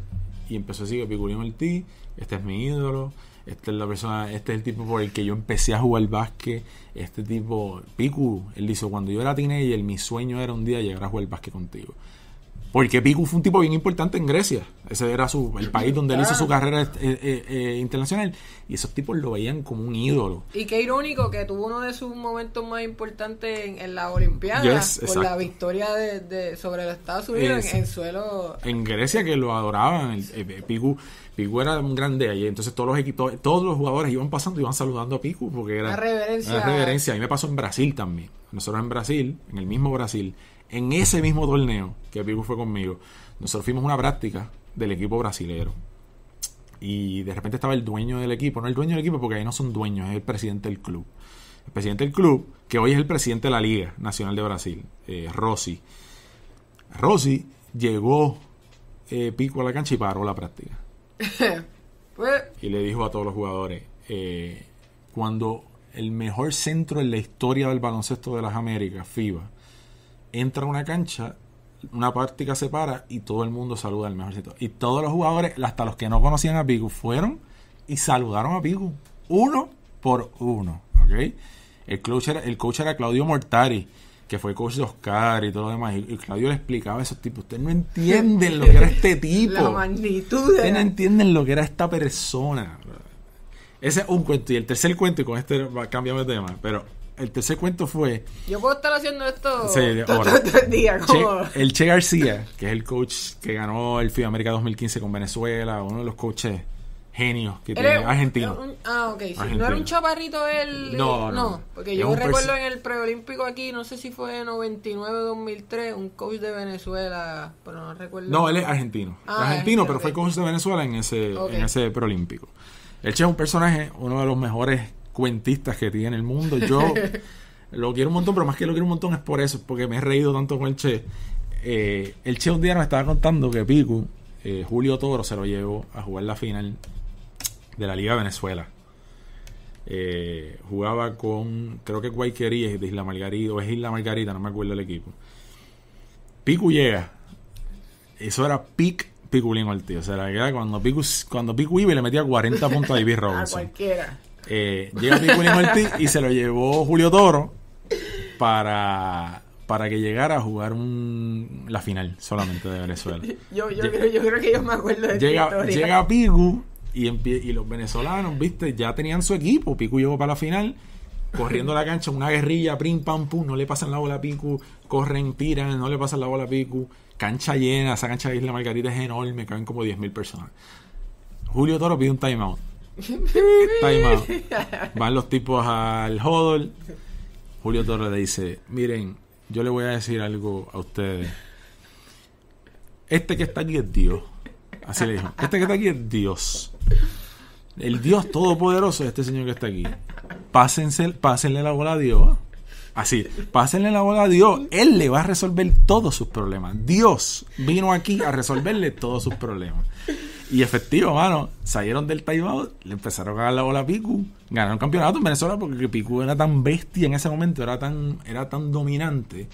y empezó a decir El ti este es mi ídolo, este es la persona, este es el tipo por el que yo empecé a jugar básquet, este tipo, Piku, él dice, cuando yo era teenager, mi sueño era un día llegar a jugar básquet contigo. Porque Pigu fue un tipo bien importante en Grecia. Ese era su, el país donde él hizo su ah. carrera eh, eh, eh, internacional. Y esos tipos lo veían como un ídolo. Y qué irónico que tuvo uno de sus momentos más importantes en, las la Olimpiada. la victoria de, sobre los Estados Unidos en, suelo. En Grecia que lo adoraban. Pigu era un grande ahí. Entonces todos los equipos, todos los jugadores iban pasando y iban saludando a Piku. porque era. Una reverencia. La reverencia. A mí me pasó en Brasil también. Nosotros en Brasil, en el mismo Brasil en ese mismo torneo que Pico fue conmigo, nosotros fuimos una práctica del equipo brasilero. Y de repente estaba el dueño del equipo, no el dueño del equipo porque ahí no son dueños, es el presidente del club. El presidente del club, que hoy es el presidente de la Liga Nacional de Brasil, eh, Rossi. Rossi llegó eh, Pico a la cancha y paró la práctica. y le dijo a todos los jugadores, eh, cuando el mejor centro en la historia del baloncesto de las Américas, FIBA, entra a una cancha, una práctica se para y todo el mundo saluda al mejor sitio. Y todos los jugadores, hasta los que no conocían a Pigu, fueron y saludaron a Pigu. Uno por uno. ¿Ok? El coach era, el coach era Claudio Mortari que fue coach de Oscar y todo lo demás. Y, Claudio le explicaba a esos tipos, ustedes no entienden lo que era este tipo. La magnitud. Ustedes no entienden lo que era esta persona. Ese es un cuento. Y el tercer cuento, y con este cambiamos de tema, pero el tercer cuento fue. Yo puedo estar haciendo esto sí, ahora. el Che García, que es el coach que ganó el FIBA América 2015 con Venezuela, uno de los coaches genios que tiene argentino. ah, ok. ¿No era un chaparrito él? No, no. porque yo recuerdo en el preolímpico aquí, no sé si fue 99-2003, un coach de Venezuela, pero no recuerdo. No, él es argentino. Ah, argentino, pero fue coach de Venezuela en ese, en ese preolímpico. El Che es un personaje, uno de los mejores cuentistas que tiene el mundo. Yo lo quiero un montón, pero más que lo quiero un montón es por eso, porque me he reído tanto con el Che. Eh, el Che un día nos estaba contando que Pico, eh, Julio Toro, se lo llevó a jugar la final de la Liga Venezuela. Eh, jugaba con, creo que Guayquería de Isla Margarita, o es Isla Margarita, no me acuerdo el equipo. Pico llega. Eso era pic el tío, O sea, era cuando Pico, cuando Pico iba y le metía 40 puntos a David Robinson. cualquiera. Eh, llega Piculín y se lo llevó Julio Toro para, para que llegara a jugar la final solamente de Venezuela. yo, creo, que yo me acuerdo de llega, Llega y, los venezolanos, viste, ya tenían su equipo. Picu llegó para la final corriendo la cancha, una guerrilla, prim, pam, pum, no le pasan la bola a Picu, corren, tiran, no le pasan la bola a Picu, cancha llena, esa cancha de Isla Margarita es enorme, caben como 10.000 personas. Julio Toro pide un timeout Time Van los tipos al hodl. Julio Torres le dice, miren, yo le voy a decir algo a ustedes. Este que está aquí es Dios. Así le dijo. Este que está aquí es Dios. El Dios todopoderoso es este señor que está aquí. Pásense, pásenle la bola a Dios. Así, pásenle la bola a Dios. Él le va a resolver todos sus problemas. Dios vino aquí a resolverle todos sus problemas. Y efectivo, mano, salieron del timeout, le empezaron a ganar la bola a Piku, ganaron campeonato en Venezuela porque Piku era tan bestia en ese momento, era tan, era tan dominante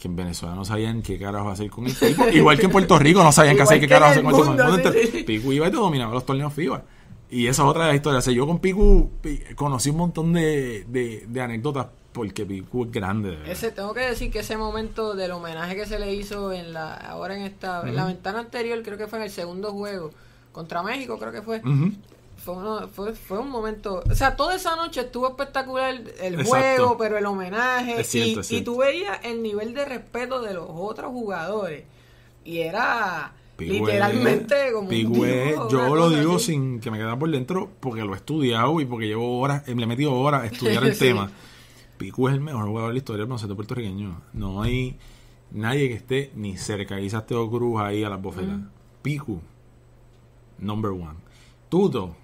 que en Venezuela no sabían qué carajo hacer con el Piku. Igual que en Puerto Rico no sabían qué hacer, carajo hacer con el Piku iba y te dominaba los torneos FIBA. Y esa es otra de las historias. yo con Piku conocí un montón de, de anécdotas porque Pigüe es grande. Ese, tengo que decir que ese momento del homenaje que se le hizo en la ahora en esta la ventana anterior, creo que fue en el segundo juego contra México, creo que fue. Fue, un momento. O sea, toda esa noche estuvo espectacular el juego, pero el homenaje. y, tú veías el nivel de respeto de los otros jugadores. Y era literalmente como. Pigüe, yo lo digo sin que me quede por dentro, porque lo he estudiado y porque llevo horas, me he metido horas a estudiar el tema. Piku es el mejor jugador de la historia del baloncesto puertorriqueño. No hay nadie que esté ni cerca. Quizás Teo Cruz ahí a la bofetas. Piku, number one. Tuto,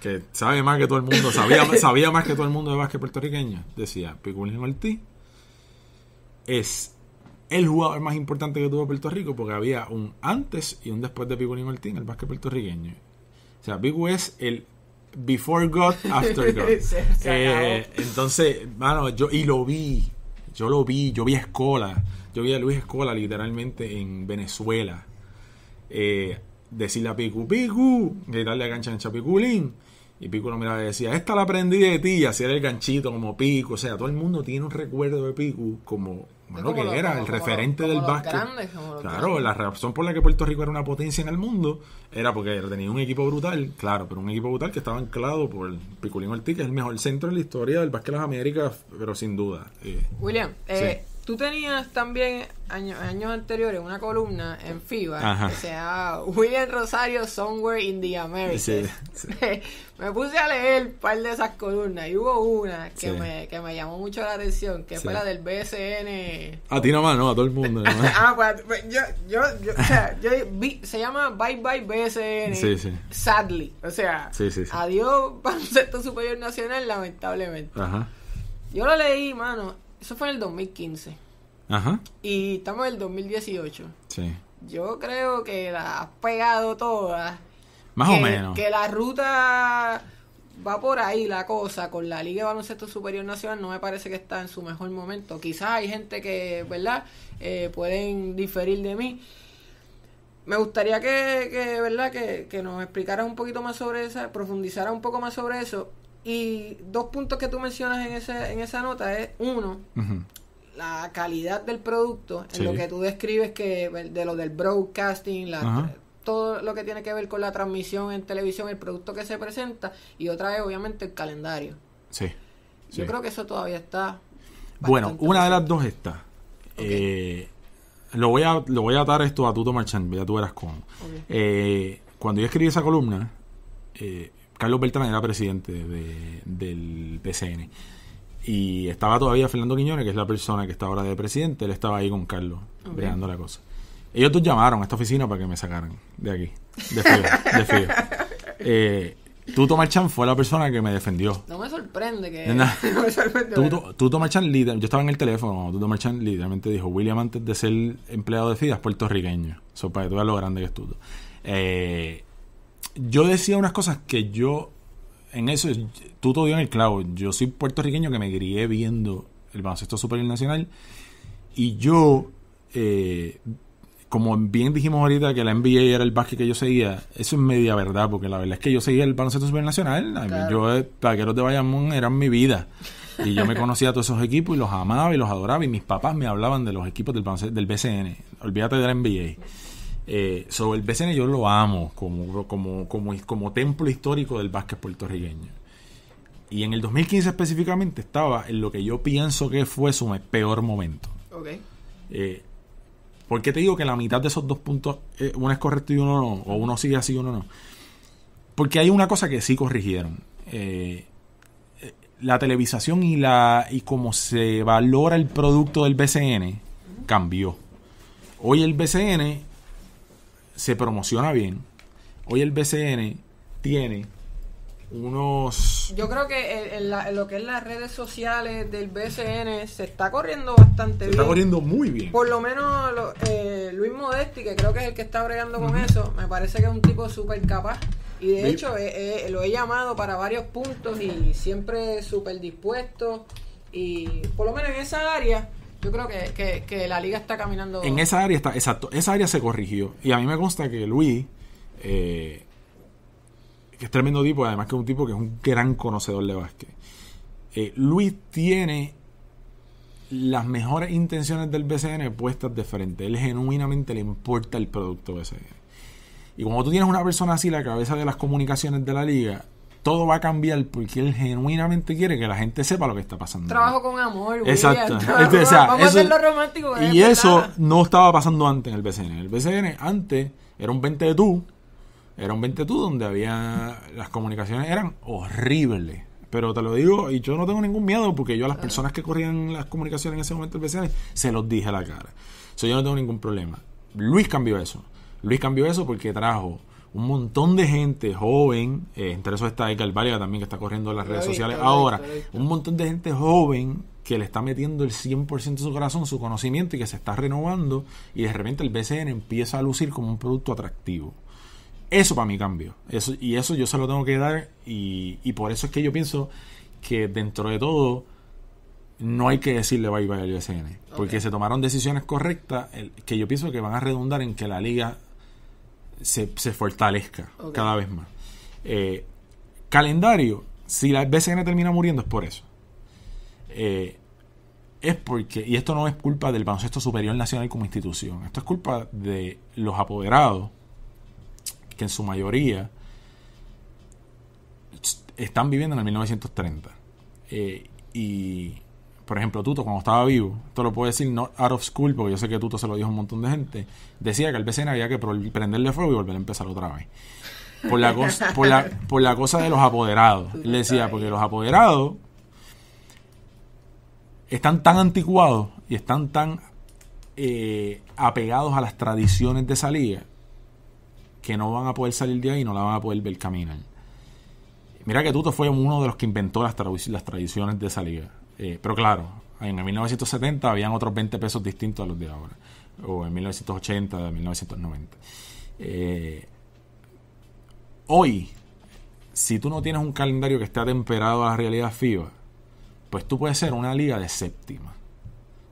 que sabe más que todo el mundo, sabía, más que todo el mundo de básquet puertorriqueño, decía Piculín Martí. Es el jugador más importante que tuvo Puerto Rico porque había un antes y un después de Piculín Martí en el básquet puertorriqueño. O sea, Piku es el Before God, After God. Eh, entonces, mano, yo, y lo vi, yo lo vi, yo vi a Escola, yo vi a Luis Escola literalmente en Venezuela. Eh, decirle a Piku, Picu, gritarle a en Piculín. Y Pico lo miraba y decía, esta la aprendí de ti, así era el ganchito como Pico. O sea, todo el mundo tiene un recuerdo de Pico como bueno, que era el referente del básquet. claro, la razón por la que Puerto Rico era una potencia en el mundo era porque tenía un equipo brutal, claro, pero un equipo brutal que estaba anclado por Piculín Ortiz, que es el mejor centro en la historia del básquet de las Américas, pero sin duda. Eh, William, eh, Tú tenías también años anteriores una columna en FIBA que se llama William Rosario Somewhere in the Americas. me puse a leer un par de esas columnas y hubo una que, me, llamó mucho la atención, que fue la del BSN. A ti nomás, no, a todo el mundo. ah, pues, pues yo, se llama Bye Bye BSN, Sí sí. sadly. O sea, adiós, para sector superior nacional, lamentablemente. Ajá. Yo lo leí, mano, eso fue en el 2015. Ajá. Y estamos en el 2018. Sí. Yo creo que la has pegado todas. Más o menos. Que la ruta va por ahí la cosa con la Liga de Baloncesto Superior Nacional no me parece que está en su mejor momento. Quizás hay gente que, ¿verdad? Eh, pueden diferir de mí. Me gustaría que, que ¿verdad? Que, nos explicaras un poquito más sobre eso, profundizara un poco más sobre eso y dos puntos que tú mencionas en, ese, en esa nota es, uno, la calidad del producto, en lo que tú describes que de lo del broadcasting, todo lo que tiene que ver con la transmisión en televisión, el producto que se presenta, y otra es obviamente el calendario. Sí. Yo creo que eso todavía está... Bueno, una de las dos está. Eh, lo, voy a, lo voy a atar esto a Tuto Marchand, ya tú verás cómo. Eh, cuando yo escribí esa columna, eh, Carlos Beltrán era presidente del PCN. Y estaba todavía Fernando Quiñones, que es la persona que está ahora de presidente. Él estaba ahí con Carlos, creando la cosa. Ellos dos llamaron a esta oficina para que me sacaran de aquí, de frío. de frío. Eh, Tuto Marchán fue la persona que me defendió. No me sorprende que. Tuto, Tuto yo estaba en el teléfono. Tuto Marchán literalmente dijo: William, antes de ser empleado de FIDA, es puertorriqueño. Eso para que veas lo grande que es Tuto. Eh, yo decía unas cosas que yo, en eso, tú todo en el clavo. Yo soy puertorriqueño que me crié viendo el baloncesto superior nacional y yo, eh, como bien dijimos ahorita que la NBA era el básquet que yo seguía, eso es media verdad, porque la verdad es que yo seguía el baloncesto superior nacional. Yo, Paqueros eh, de Bayamón eran mi vida. Y yo me conocía a todos esos equipos y los amaba y los adoraba. Y mis papás me hablaban de los equipos del, del BCN. Olvídate de la NBA. Eh, sobre el BCN yo lo amo como, como, como, templo histórico del básquet puertorriqueño. Y en el 2015 específicamente estaba en lo que yo pienso que fue su peor momento. Eh, ¿Por Eh, porque te digo que la mitad de esos dos puntos, eh, uno es correcto y uno no, o uno sigue así y uno no? Porque hay una cosa que sí corrigieron. la televisación y la y cómo se valora el producto del BCN cambió. Hoy el BCN se promociona bien. Hoy el BCN tiene unos... Yo creo que en, lo que es las redes sociales del BCN se está corriendo bastante bien. Está corriendo muy bien. Por lo menos eh, Luis Modesti, que creo que es el que está bregando con eso, me parece que es un tipo súper capaz. Y de hecho eh, eh, lo he llamado para varios puntos y siempre súper dispuesto. Y por lo menos en esa área yo creo que, la liga está caminando. En esa área está, exacto, esa área se corrigió. Y a mí me consta que Luis, eh, que es tremendo tipo, además que es un tipo que es un gran conocedor de básquet. Eh, Luis tiene las mejores intenciones del BCN puestas de frente. Él genuinamente le importa el producto BCN. Y cuando tú tienes una persona así, la cabeza de las comunicaciones de la liga, todo va a cambiar porque él genuinamente quiere que la gente sepa lo que está pasando. Trabajo con amor, Exacto. Este, vamos a a lo romántico. Y eso no estaba pasando antes en el BCN. El BCN antes era un 20 de tú. Era un 20 de tú donde había... Las comunicaciones eran horribles. Pero te lo digo, y yo no tengo ningún miedo porque yo a las ah. personas que corrían las comunicaciones en ese momento del BCN se los dije a la cara. So, yo no tengo ningún problema. Luis cambió eso. Luis cambió eso porque trajo un montón de gente joven, eh, entre eso está Edgar también que está corriendo las redes sociales ahora, un montón de gente joven que le está metiendo el 100% de su corazón, su conocimiento y que se está renovando y de repente el BCN empieza a lucir como un producto atractivo. Eso para mí cambio. Eso, y eso yo se lo tengo que dar y, por eso es que yo pienso que dentro de todo no hay que decirle bye bye al BCN. Porque se tomaron decisiones correctas que yo pienso que van a redundar en que la liga se, fortalezca cada vez más. Eh, calendario, si la BCN termina muriendo es por eso. Eh, es porque, y esto no es culpa del baloncesto superior nacional como institución, esto es culpa de los apoderados, que en su mayoría están viviendo en el 1930. Eh, y por ejemplo, Tuto, cuando estaba vivo, esto lo puedo decir not out of school, porque yo sé que Tuto se lo dijo a un montón de gente, decía que al BCN había que prenderle fuego y volver a empezar otra vez. Por la, cosa, por, la, cosa de los apoderados. Él decía, porque los apoderados están tan anticuados y están tan eh, apegados a las tradiciones de salida que no van a poder salir de ahí y no la van a poder ver caminar. Mira que Tuto fue uno de los que inventó las, las tradiciones de salida. Eh, pero claro, en 1970 habían otros 20 pesos distintos a los de ahora, o en 1980, 1990. Eh, hoy, si tú no tienes un calendario que esté atemperado a la realidad FIBA, pues tú puedes ser una liga de séptima,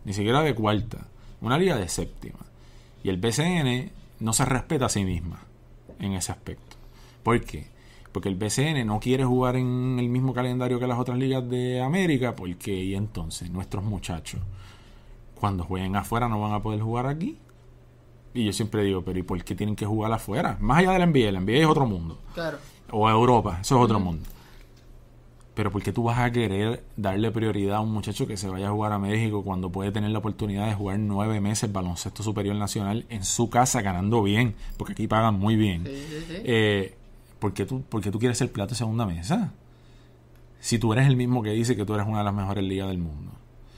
ni siquiera de cuarta, una liga de séptima. Y el PCN no se respeta a sí misma en ese aspecto. ¿Por qué? porque el BCN no quiere jugar en el mismo calendario que las otras ligas de América, porque y entonces nuestros muchachos cuando jueguen afuera no van a poder jugar aquí. Y yo siempre digo, pero ¿y por qué tienen que jugar afuera? Más allá de la NBA, la NBA es otro mundo. Claro. O Europa, eso es otro mundo. Pero ¿por qué tú vas a querer darle prioridad a un muchacho que se vaya a jugar a México cuando puede tener la oportunidad de jugar nueve meses baloncesto superior nacional en su casa ganando bien? Porque aquí pagan muy bien. Sí, Eh, ¿por qué, tú, tú quieres ser plato de segunda mesa? Si tú eres el mismo que dice que tú eres una de las mejores ligas del mundo.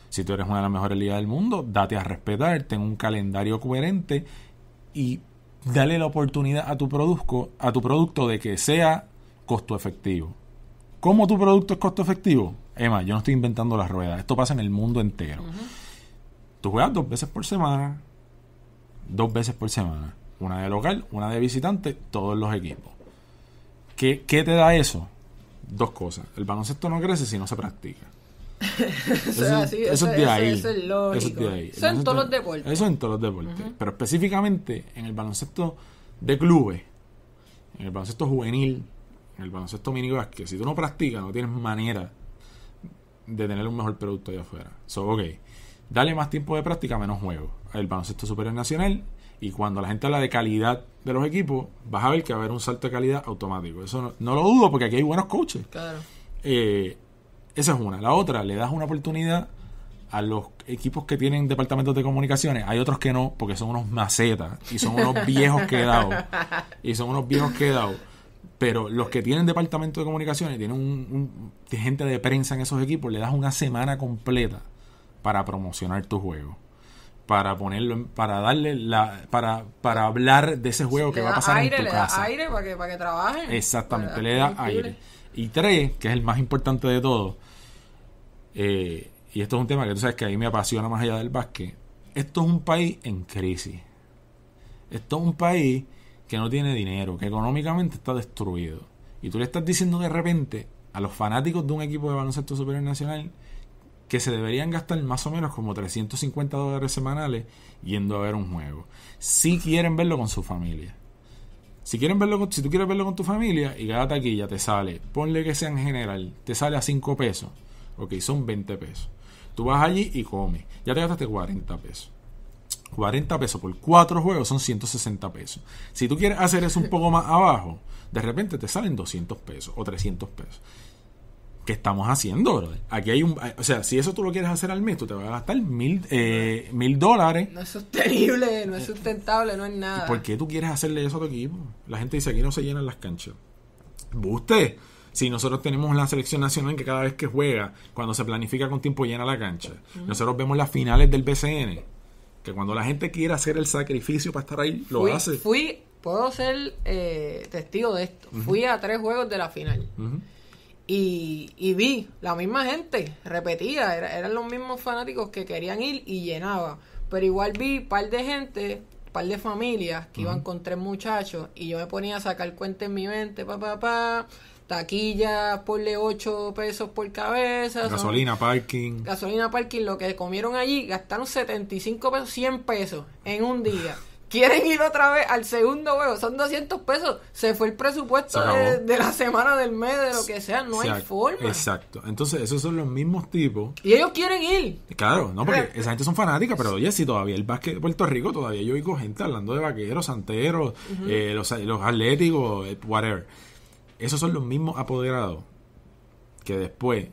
Si tú eres una de las mejores ligas del mundo, date a respetar, ten un calendario coherente y dale la oportunidad a tu producto, a tu producto de que sea costo efectivo. ¿Cómo tu producto es costo efectivo? Emma, yo no estoy inventando las ruedas. Esto pasa en el mundo entero. Tú juegas dos veces por semana. Dos veces por semana. Una de local, una de visitante, todos los equipos. ¿Qué, te da eso? Dos cosas. El baloncesto no crece si no se practica. eso, es, eso, es de ahí. Eso, es de ahí. Eso en todos los deportes. Eso en todos los deportes. Pero específicamente en el baloncesto de clubes, en el baloncesto juvenil, en el baloncesto mini que si tú no practicas, no tienes manera de tener un mejor producto allá afuera. So, ok, dale más tiempo de práctica, menos juego. El baloncesto superior nacional y cuando la gente habla de calidad de los equipos, vas a ver que va a haber un salto de calidad automático. Eso no, lo dudo porque aquí hay buenos coaches. Claro. Eh, esa es una. La otra, le das una oportunidad a los equipos que tienen departamentos de comunicaciones. Hay otros que no, porque son unos macetas y son unos viejos quedados. Y son unos viejos quedados. Pero los que tienen departamento de comunicaciones, tienen un, gente de prensa en esos equipos, le das una semana completa para promocionar tu juego para ponerlo para darle la para hablar de ese juego que va a pasar en tu le Da aire para que Exactamente, le da aire. Y tres, que es el más importante de todo. Eh, y esto es un tema que tú sabes que a mí me apasiona más allá del básquet. Esto es un país en crisis. Esto es un país que no tiene dinero, que económicamente está destruido. Y tú le estás diciendo de repente a los fanáticos de un equipo de baloncesto superior nacional que se deberían gastar más o menos como 350 dólares semanales yendo a ver un juego. Si quieren verlo con su familia. Si, quieren verlo si tú quieres verlo con tu familia y cada taquilla te sale, ponle que sea en general, te sale a 5 pesos. Ok, son 20 pesos. Tú vas allí y comes. Ya te gastaste 40 pesos. 40 pesos por 4 juegos son 160 pesos. Si tú quieres hacer eso un poco más abajo, de repente te salen 200 pesos o 300 pesos que estamos haciendo, Aquí hay un. Eh, o sea, si eso tú lo quieres hacer al mes, tú te vas a gastar mil, eh, mil dólares. No es sostenible, no es sustentable, no es nada. ¿Por qué tú quieres hacerle eso a tu equipo? La gente dice: aquí no se llenan las canchas. usted Si nosotros tenemos la selección nacional que cada vez que juega, cuando se planifica con tiempo llena la cancha. Nosotros vemos las finales del BCN. Que cuando la gente quiere hacer el sacrificio para estar ahí, lo hace. Fui, puedo ser eh, testigo de esto. Fui a tres juegos de la final. Y, vi la misma gente, repetida, eran los mismos fanáticos que querían ir y llenaba. Pero igual vi par de gente, par de familias que iban con tres muchachos y yo me ponía a sacar cuenta en mi mente, pa, pa, pa, taquillas, ponle 8 pesos por cabeza. Gasolina, parking. Gasolina, parking, lo que comieron allí, gastaron 75 pesos, 100 pesos en un día quieren ir otra vez al segundo juego. Son 200 pesos. Se fue el presupuesto de, la semana, del mes, de lo que sea. No hay forma. Exacto. Entonces, esos son los mismos tipos. Y ellos quieren ir. Claro, no, porque esa gente son fanáticas, pero oye, si todavía el básquet de Puerto Rico, todavía yo oigo gente hablando de vaqueros, santeros, eh, los, atléticos, eh, whatever. Esos son los mismos apoderados que después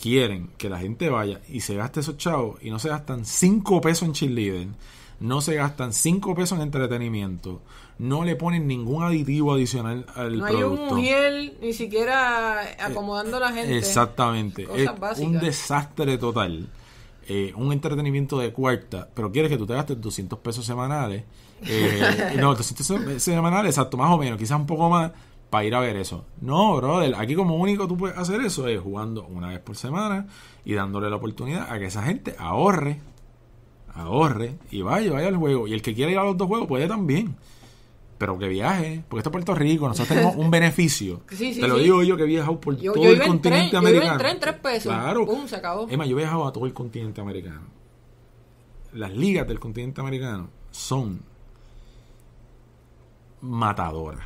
quieren que la gente vaya y se gaste esos chavos y no se gastan 5 pesos en cheerleading no se gastan 5 pesos en entretenimiento, no le ponen ningún aditivo adicional al producto. No hay un miel, ni siquiera eh, acomodando a la gente. Exactamente. es un desastre total. Eh, un entretenimiento de cuarta, pero quieres que tú te gastes 200 pesos semanales. Eh, no, 200 pesos semanales, exacto, más o menos, quizás un poco más para ir a ver eso. No, brother, aquí como único tú puedes hacer eso es jugando una vez por semana y dándole la oportunidad a que esa gente ahorre ahorre y vaya, vaya al juego. Y el que quiera ir a los dos juegos puede también. Pero que viaje, porque esto es Puerto Rico, nosotros tenemos un beneficio. Te lo digo yo que he viajado por todo el continente americano. Yo iba en pesos. Claro. Pum, se Emma, yo he viajado a todo el continente americano. Las ligas del continente americano son matadoras.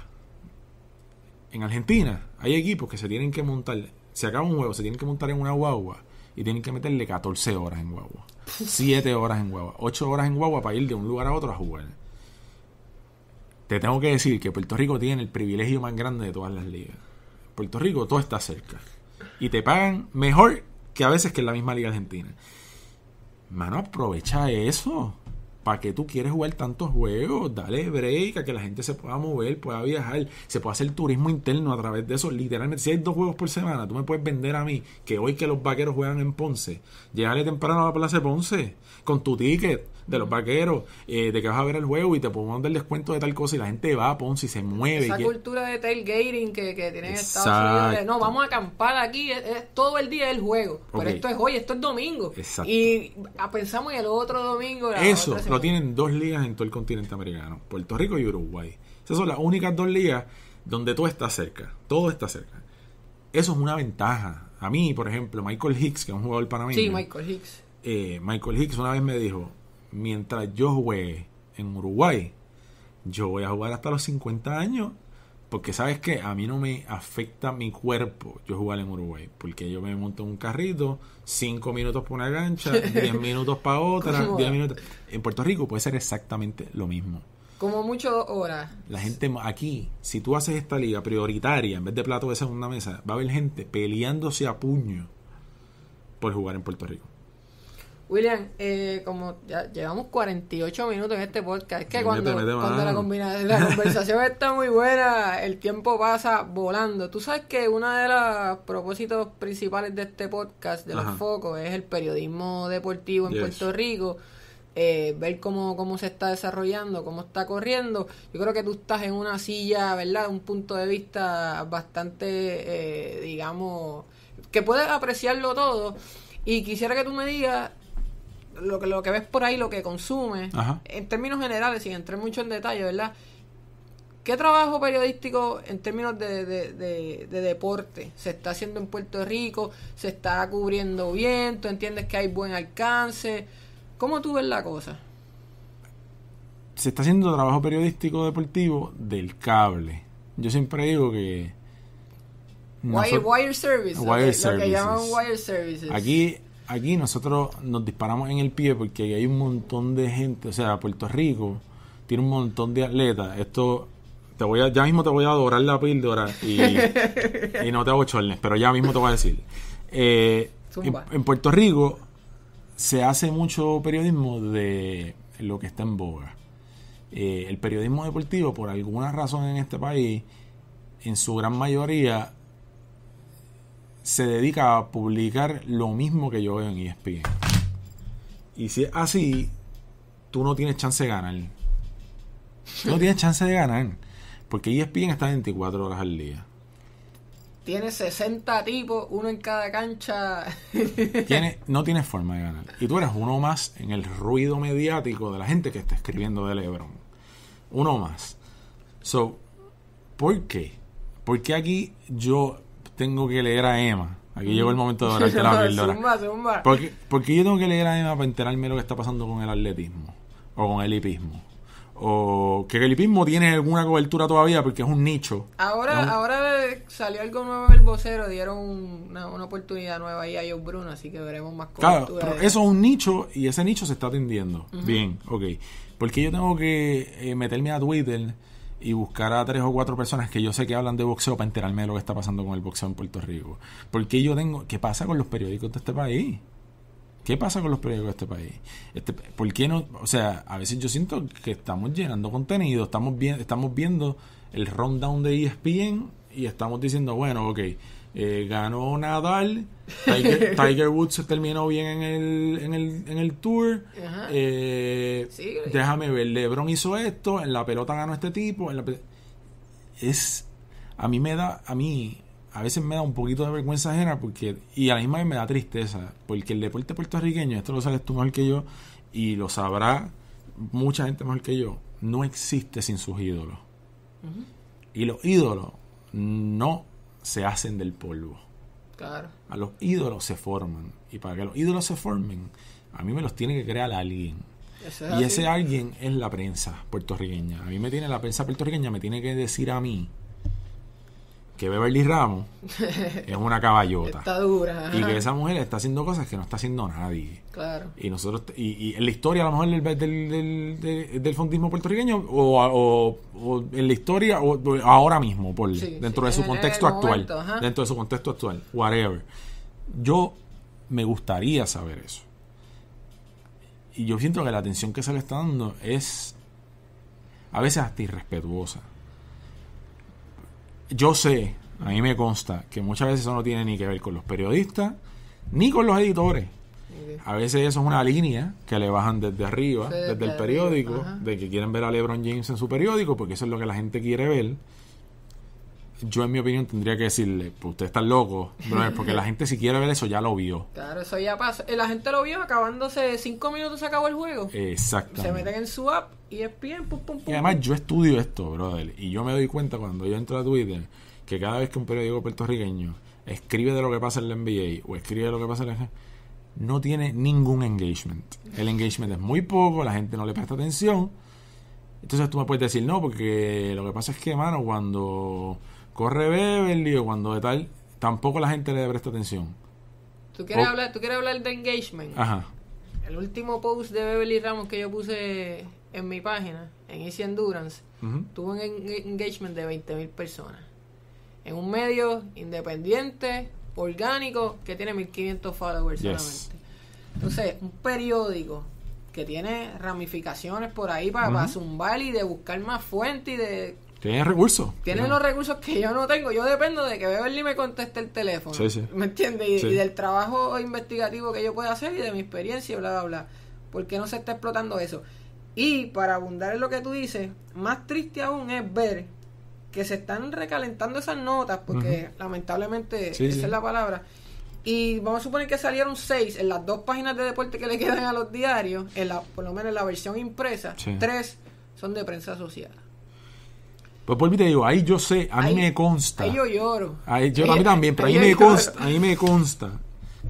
En Argentina hay equipos que se tienen que montar, se acaba un juego, se tienen que montar en una guagua y tienen que meterle 14 horas en guagua, 7 horas en guagua, 8 horas en guagua para ir de un lugar a otro a jugar. Te tengo que decir que Puerto Rico tiene el privilegio más grande de todas las ligas. Puerto Rico todo está cerca y te pagan mejor que a veces que en la misma liga argentina. Mano, aprovecha eso. ¿Para qué tú quieres jugar tantos juegos? Dale break a que la gente se pueda mover, pueda viajar, se pueda hacer turismo interno a través de eso. Literalmente, si hay dos juegos por semana, tú me puedes vender a mí que hoy que los vaqueros juegan en Ponce, llegarle temprano a la Plaza de Ponce con tu ticket de los vaqueros, eh, de que vas a ver el juego y te podemos dar descuento de tal cosa y la gente va a si y se mueve. Esa cultura de tailgating que, tienen Estados Unidos, no, vamos a acampar aquí, es, todo el día el juego, pero esto es hoy, esto es domingo. Y ah, pensamos en el otro domingo. Eso lo tienen dos ligas en todo el continente americano, Puerto Rico y Uruguay. Esas son las únicas dos ligas donde todo está cerca, todo está cerca. Eso es una ventaja. A mí, por ejemplo, Michael Hicks, que es un jugador panameño. Sí, Michael Hicks eh, Michael Hicks una vez me dijo, mientras yo juegue en Uruguay, yo voy a jugar hasta los 50 años, porque sabes que a mí no me afecta mi cuerpo yo jugar en Uruguay, porque yo me monto en un carrito, 5 minutos para una gancha, 10 minutos para otra, 10 minutos. En Puerto Rico puede ser exactamente lo mismo. Como mucho horas. La gente aquí, si tú haces esta liga prioritaria en vez de plato de segunda mesa, va a haber gente peleándose a puño por jugar en Puerto Rico. William, eh, como ya llevamos 48 minutos en este podcast, es que cuando, la, conversación está muy buena, el tiempo pasa volando. Tú sabes que uno de los propósitos principales de este podcast, de los focos, es el periodismo deportivo en Puerto Rico. Eh, ver cómo, cómo se está desarrollando, cómo está corriendo. Yo creo que tú estás en una silla, ¿verdad? Un punto de vista bastante, eh, digamos, que puedes apreciarlo todo. Y quisiera que tú me digas lo que, lo que ves por ahí, lo que consume en términos generales, sin entrar mucho en detalle, ¿verdad? ¿Qué trabajo periodístico en términos de, de, de, deporte se está haciendo en Puerto Rico? ¿Se está cubriendo bien? entiendes que hay buen alcance? ¿Cómo tú ves la cosa? Se está haciendo trabajo periodístico deportivo del cable. Yo siempre digo que... wire, services. que llaman wire services. Aquí aquí nosotros nos disparamos en el pie porque hay un montón de gente, o sea, Puerto Rico tiene un montón de atletas. Esto te voy a, ya mismo te voy a adorar la píldora y, no te hago chornes, pero ya mismo te voy a decir. Eh, en, Puerto Rico se hace mucho periodismo de lo que está en boga. Eh, el periodismo deportivo, por alguna razón en este país, en su gran mayoría se dedica a publicar lo mismo que yo veo en ESPN. Y si es así, tú no tienes chance de ganar. no tienes chance de ganar. Porque ESPN está 24 horas al día. Tiene 60 tipos, uno en cada cancha. Tiene, no tienes forma de ganar. Y tú eres uno más en el ruido mediático de la gente que está escribiendo de Lebron. Uno más. So, ¿por qué? Porque aquí yo tengo que leer a Emma? Aquí llegó el mm. momento de darte la píldora. porque ¿Por yo tengo que leer a Emma para enterarme lo que está pasando con el atletismo? O con el hipismo. O que el hipismo tiene alguna cobertura todavía porque es un nicho. Ahora, ahora salió algo nuevo el vocero, dieron una, oportunidad nueva ahí a Joe Bruno, así que veremos más cosas. Claro, pero eso es un nicho y ese nicho se está atendiendo. Bien, ok. Porque yo tengo que eh, meterme a Twitter y buscar a tres o cuatro personas que yo sé que hablan de boxeo para enterarme de lo que está pasando con el boxeo en Puerto Rico. Porque yo tengo. ¿Qué pasa con los periódicos de este país? ¿Qué pasa con los periódicos de este país? Este, ¿Por qué no? O sea, a veces yo siento que estamos llenando contenido, estamos, estamos viendo el rundown de ESPN y estamos diciendo, bueno, ok eh, ganó Nadal. Tiger, Woods terminó bien en el, en el, tour. Eh, déjame ver. LeBron hizo esto. En la pelota ganó este tipo. es. A mí me da. A mí. A veces me da un poquito de vergüenza ajena. porque Y a la misma vez me da tristeza. Porque el deporte puertorriqueño. Esto lo sabes tú mejor que yo. Y lo sabrá mucha gente mejor que yo. No existe sin sus ídolos. Y los ídolos no se hacen del polvo. A los ídolos se forman. Y para que los ídolos se formen, a mí me los tiene que crear alguien. y ese alguien es la prensa puertorriqueña. A mí me tiene la prensa puertorriqueña, me tiene que decir a mí que Beverly Ramos es una caballota. está dura. Y que esa mujer está haciendo cosas que no está haciendo nadie. Claro. Y nosotros, y, en la historia a lo mejor del, del, fondismo puertorriqueño, o, en la historia, o, ahora mismo, por, dentro de su contexto actual. dentro de su contexto actual, whatever. Yo me gustaría saber eso. Y yo siento que la atención que se le está dando es a veces hasta irrespetuosa yo sé, a mí me consta, que muchas veces eso no tiene ni que ver con los periodistas ni con los editores. A veces eso es una línea que le bajan desde arriba, desde, el periódico, de que quieren ver a LeBron James en su periódico, porque eso es lo que la gente quiere ver yo en mi opinión tendría que decirle, pues usted está loco, brother, porque la gente si quiere ver eso ya lo vio. Claro, eso ya pasa. Eh, la gente lo vio acabándose cinco minutos se acabó el juego. Exacto. Se meten en su app y es bien, pum, pum, pum. Y además yo estudio esto, brother, y yo me doy cuenta cuando yo entro a Twitter que cada vez que un periódico puertorriqueño escribe de lo que pasa en la NBA o escribe de lo que pasa en la no tiene ningún engagement. El engagement es muy poco, la gente no le presta atención. Entonces tú me puedes decir, no, porque lo que pasa es que, mano, cuando corre Beverly o cuando de tal, tampoco la gente le presta atención. ¿Tú quieres, hablar, ¿Tú quieres hablar de engagement? Ajá. El último post de Beverly Ramos que yo puse en mi página, en Easy Endurance, tuvo un engagement de 20.000 personas. En un medio independiente, orgánico, que tiene 1.500 followers solamente. Entonces, un periódico que tiene ramificaciones por ahí para, para zumbar y de buscar más fuentes y de tienen recursos. Tienen los recursos que yo no tengo. Yo dependo de que Beverly me conteste el teléfono. ¿Me entiende? Y, del trabajo investigativo que yo pueda hacer y de mi experiencia y bla, bla, bla. ¿Por qué no se está explotando eso? Y para abundar en lo que tú dices, más triste aún es ver que se están recalentando esas notas, porque lamentablemente esa es la palabra. Y vamos a suponer que salieron seis en las dos páginas de deporte que le quedan a los diarios, en la, por lo menos en la versión impresa, tres son de prensa asociada. Pues por mí te digo, ahí yo sé, a mí me consta. Ahí yo lloro. a mí también, pero ahí, me consta, ahí me consta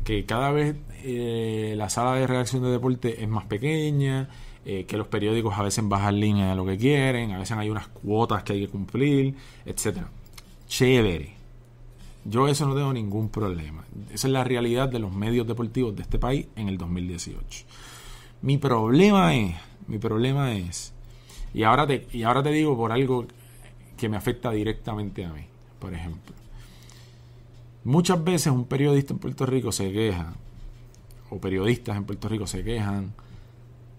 que cada vez eh, la sala de reacción de deporte es más pequeña, eh, que los periódicos a veces bajan línea de lo que quieren, a veces hay unas cuotas que hay que cumplir, etcétera. Chévere. Yo eso no tengo ningún problema. Esa es la realidad de los medios deportivos de este país en el 2018. Mi problema es, mi problema es, y ahora te, y ahora te digo por algo que me afecta directamente a mí, por ejemplo. Muchas veces un periodista en Puerto Rico se queja, o periodistas en Puerto Rico se quejan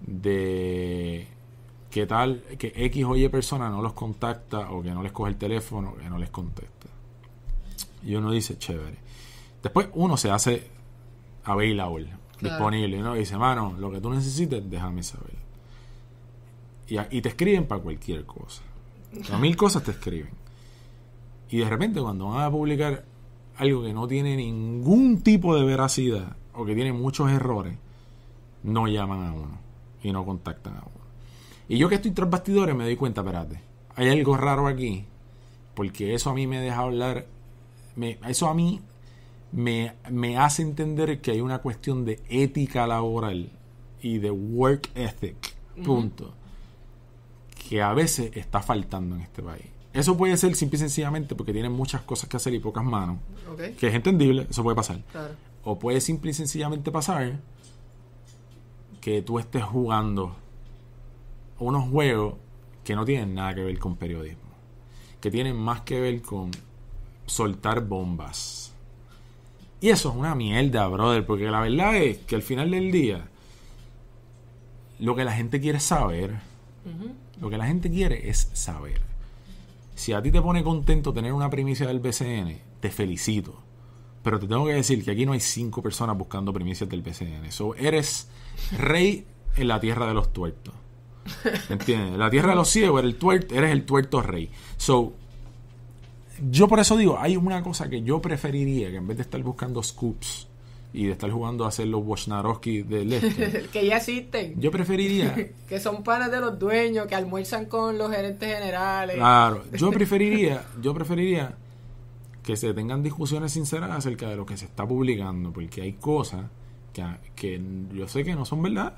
de que tal, que X o Y persona no los contacta o que no les coge el teléfono, que no les contesta. Y uno dice, chévere. Después uno se hace available, disponible, ¿no? Y dice, mano, lo que tú necesites, déjame saber. y te escriben para cualquier cosa. A mil cosas te escriben. Y de repente cuando van a publicar algo que no tiene ningún tipo de veracidad o que tiene muchos errores, no llaman a uno y no contactan a uno. Y yo que estoy tras bastidores me doy cuenta, espérate, hay algo raro aquí, porque eso a mí me deja hablar, me, eso a mí me, me hace entender que hay una cuestión de ética laboral y de work ethic, punto que a veces está faltando en este país. Eso puede ser simple y sencillamente porque tienen muchas cosas que hacer y pocas manos, okay. que es entendible, eso puede pasar. Claro. O puede simple y sencillamente pasar que tú estés jugando unos juegos que no tienen nada que ver con periodismo, que tienen más que ver con soltar bombas. Y eso es una mierda, brother, porque la verdad es que al final del día, lo que la gente quiere saber lo que la gente quiere es saber. Si a ti te pone contento tener una primicia del BCN, te felicito. Pero te tengo que decir que aquí no hay cinco personas buscando primicias del BCN. So, eres rey en la tierra de los tuertos. ¿Entiendes? La tierra de los ciegos, eres el tuerto, eres el tuerto rey. So, yo por eso digo, hay una cosa que yo preferiría que en vez de estar buscando scoops y de estar jugando a hacer los Wojnarowski del este. que ya existen. Yo preferiría. que son panas de los dueños, que almuerzan con los gerentes generales. Claro, yo preferiría, yo preferiría que se tengan discusiones sinceras acerca de lo que se está publicando, porque hay cosas que, que yo sé que no son verdad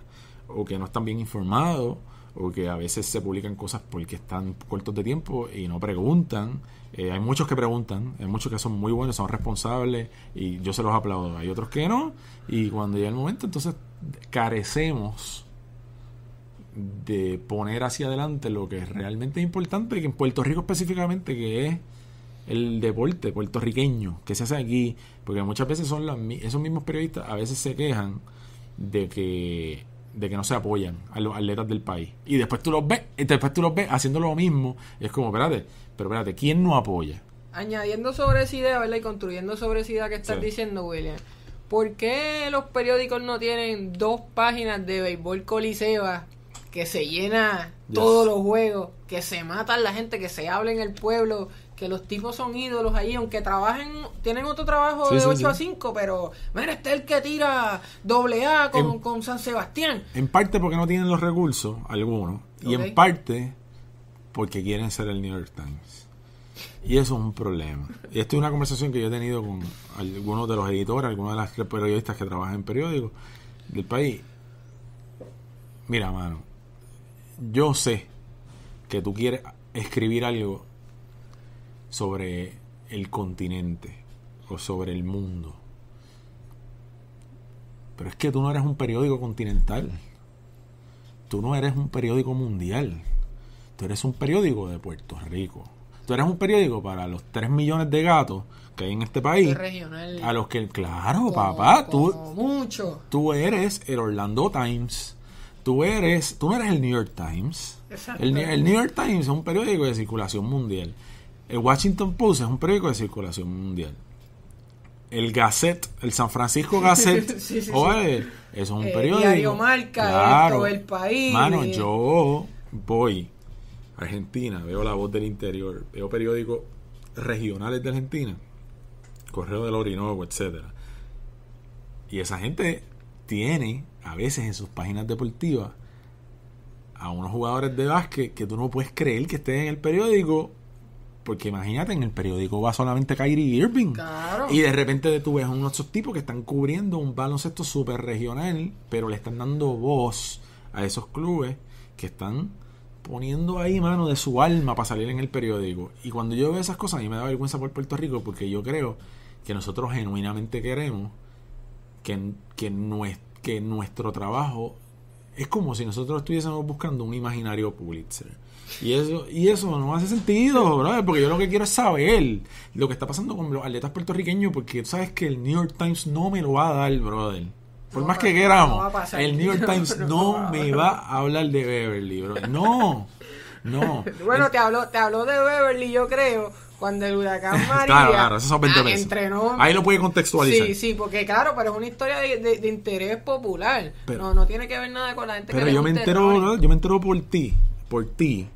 o que no están bien informados o que a veces se publican cosas porque están cortos de tiempo y no preguntan. Eh, hay muchos que preguntan, hay muchos que son muy buenos, son responsables y yo se los aplaudo. Hay otros que no y cuando llega el momento entonces carecemos de poner hacia adelante lo que es realmente importante que en Puerto Rico específicamente que es el deporte puertorriqueño que se hace aquí porque muchas veces son esos mismos periodistas a veces se quejan de que de que no se apoyan a los atletas del país. Y después tú los ves, después tú los ves haciendo lo mismo. Y es como, espérate, pero espérate, ¿quién no apoya? Añadiendo sobre esa idea, ¿verdad? Y construyendo sobre esa idea que estás diciendo, William. ¿Por qué los periódicos no tienen dos páginas de béisbol Coliseo... que se llena todos los juegos, que se matan la gente, que se habla en el pueblo, que los tipos son ídolos ahí, aunque trabajen, tienen otro trabajo de 8 a 5, pero mira, este es el que tira doble A con, con, San Sebastián. En parte porque no tienen los recursos, algunos, y en parte porque quieren ser el New York Times. Y eso es un problema. Y esta es una conversación que yo he tenido con algunos de los editores, algunos de las periodistas que trabajan en periódicos del país. Mira, mano, yo sé que tú quieres escribir algo sobre el continente o sobre el mundo. Pero es que tú no eres un periódico continental. Tú no eres un periódico mundial. Tú eres un periódico de Puerto Rico. Tú eres un periódico para los 3 millones de gatos que hay en este país. A los que, claro, papá, tú. Tú eres el Orlando Times. Tú eres, tú no eres el New York Times. el New York Times es un periódico de circulación mundial. El Washington Post es un periódico de circulación mundial. El Gazette, el San Francisco Gazette, sí, eso es un periódico... Eh, periódico. Diario Marca, claro. el país. Mano, yo voy a Argentina, veo la voz del interior, veo periódicos regionales de Argentina, Correo del Orinoco, etcétera. Y esa gente tiene a veces en sus páginas deportivas a unos jugadores de básquet que tú no puedes creer que estén en el periódico porque imagínate, en el periódico va solamente Kyrie Irving. Y de repente tú ves a unos otros tipos que están cubriendo un baloncesto súper regional, pero le están dando voz a esos clubes que están poniendo ahí mano de su alma para salir en el periódico. Y cuando yo veo esas cosas, a mí me da vergüenza por Puerto Rico, porque yo creo que nosotros genuinamente queremos que, que, que nuestro trabajo es como si nosotros estuviésemos buscando un imaginario Pulitzer y eso, y eso no hace sentido, brother, porque yo lo que quiero es saber lo que está pasando con los atletas puertorriqueños, porque tú sabes que el New York Times no me lo va a dar, brother. Por más que queramos, el New York Times no, me va a hablar de Beverly, bro. No, no. bueno, te habló, te habló de Beverly, yo creo, cuando el huracán María claro, claro, ah, 20 Ahí lo puede contextualizar. Sí, sí, porque claro, pero es una historia de, interés popular. no, no tiene que ver nada con la gente pero que Pero yo me entero, yo me entero por ti, por ti,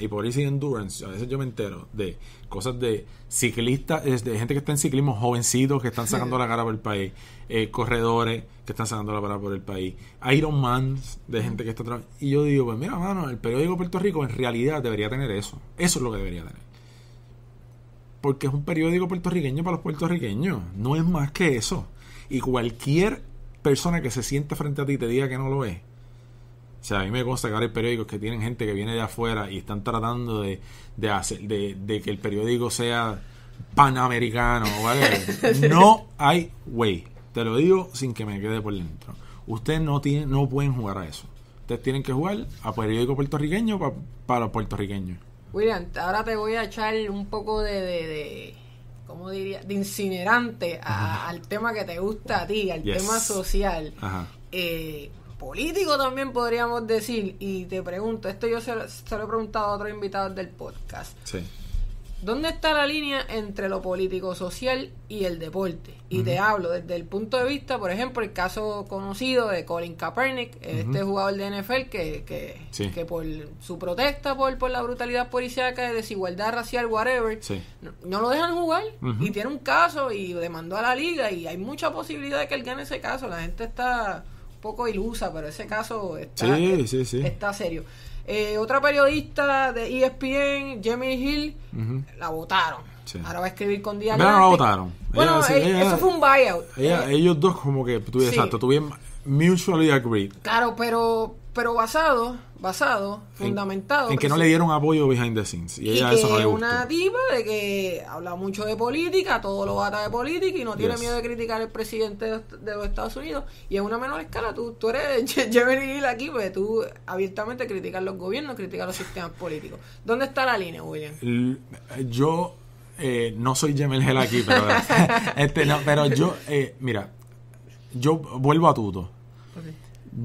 y por Easy Endurance, a veces yo me entero de cosas de ciclistas, de gente que está en ciclismo, jovencitos que están sacando la cara por el país, eh, corredores que están sacando la cara por el país, Iron de gente que está trabajando. Y yo digo, pues mira, mano, el periódico Puerto Rico en realidad debería tener eso. Eso es lo que debería tener. Porque es un periódico puertorriqueño para los puertorriqueños. No es más que eso. Y cualquier persona que se siente frente a ti te diga que no lo es, sea, a mí me consta que ahora hay periódicos que tienen gente que viene de afuera y están tratando de, hacer, de, que el periódico sea panamericano, ¿vale? No hay way. Te lo digo sin que me quede por dentro. Ustedes no, tienen, no pueden jugar a eso. Ustedes tienen que jugar a periódico puertorriqueño para, los puertorriqueños. William, ahora te voy a echar un poco de, de, de ¿cómo diría? De incinerante al tema que te gusta a ti, al tema social. Ajá. Eh, político también podríamos decir, y te pregunto, esto yo se, lo he preguntado a otros invitados del podcast. ¿Dónde está la línea entre lo político-social y el deporte? Y te hablo desde el punto de vista, por ejemplo, el caso conocido de Colin Kaepernick, este jugador de NFL que, que, que por su protesta por, por la brutalidad de desigualdad racial, whatever, no, lo dejan jugar y tiene un caso y demandó a la liga y hay mucha posibilidad de que él gane ese caso. La gente está poco ilusa, pero ese caso está, eh, está serio. Eh, otra periodista de ESPN, Jamie Hill, la votaron. Ahora va a escribir con Diana. no Bueno, eh, eso fue un buyout. ellos dos como que, exacto, tuvieron mutually agreed. Claro, pero, pero basado basado, fundamentado. En, que no le dieron apoyo behind the scenes. Y, ella una diva de que habla mucho de política, todo lo bata de política y no tiene miedo de criticar al presidente de los Estados Unidos. Y en una menor escala, tú, eres Jeremy Hill aquí, porque tú abiertamente criticas los gobiernos, criticas los sistemas políticos. ¿Dónde está la línea, William? Eh, yo eh, no soy Gemel Hill aquí, pero, este, yo, eh, mira, yo vuelvo a Tuto.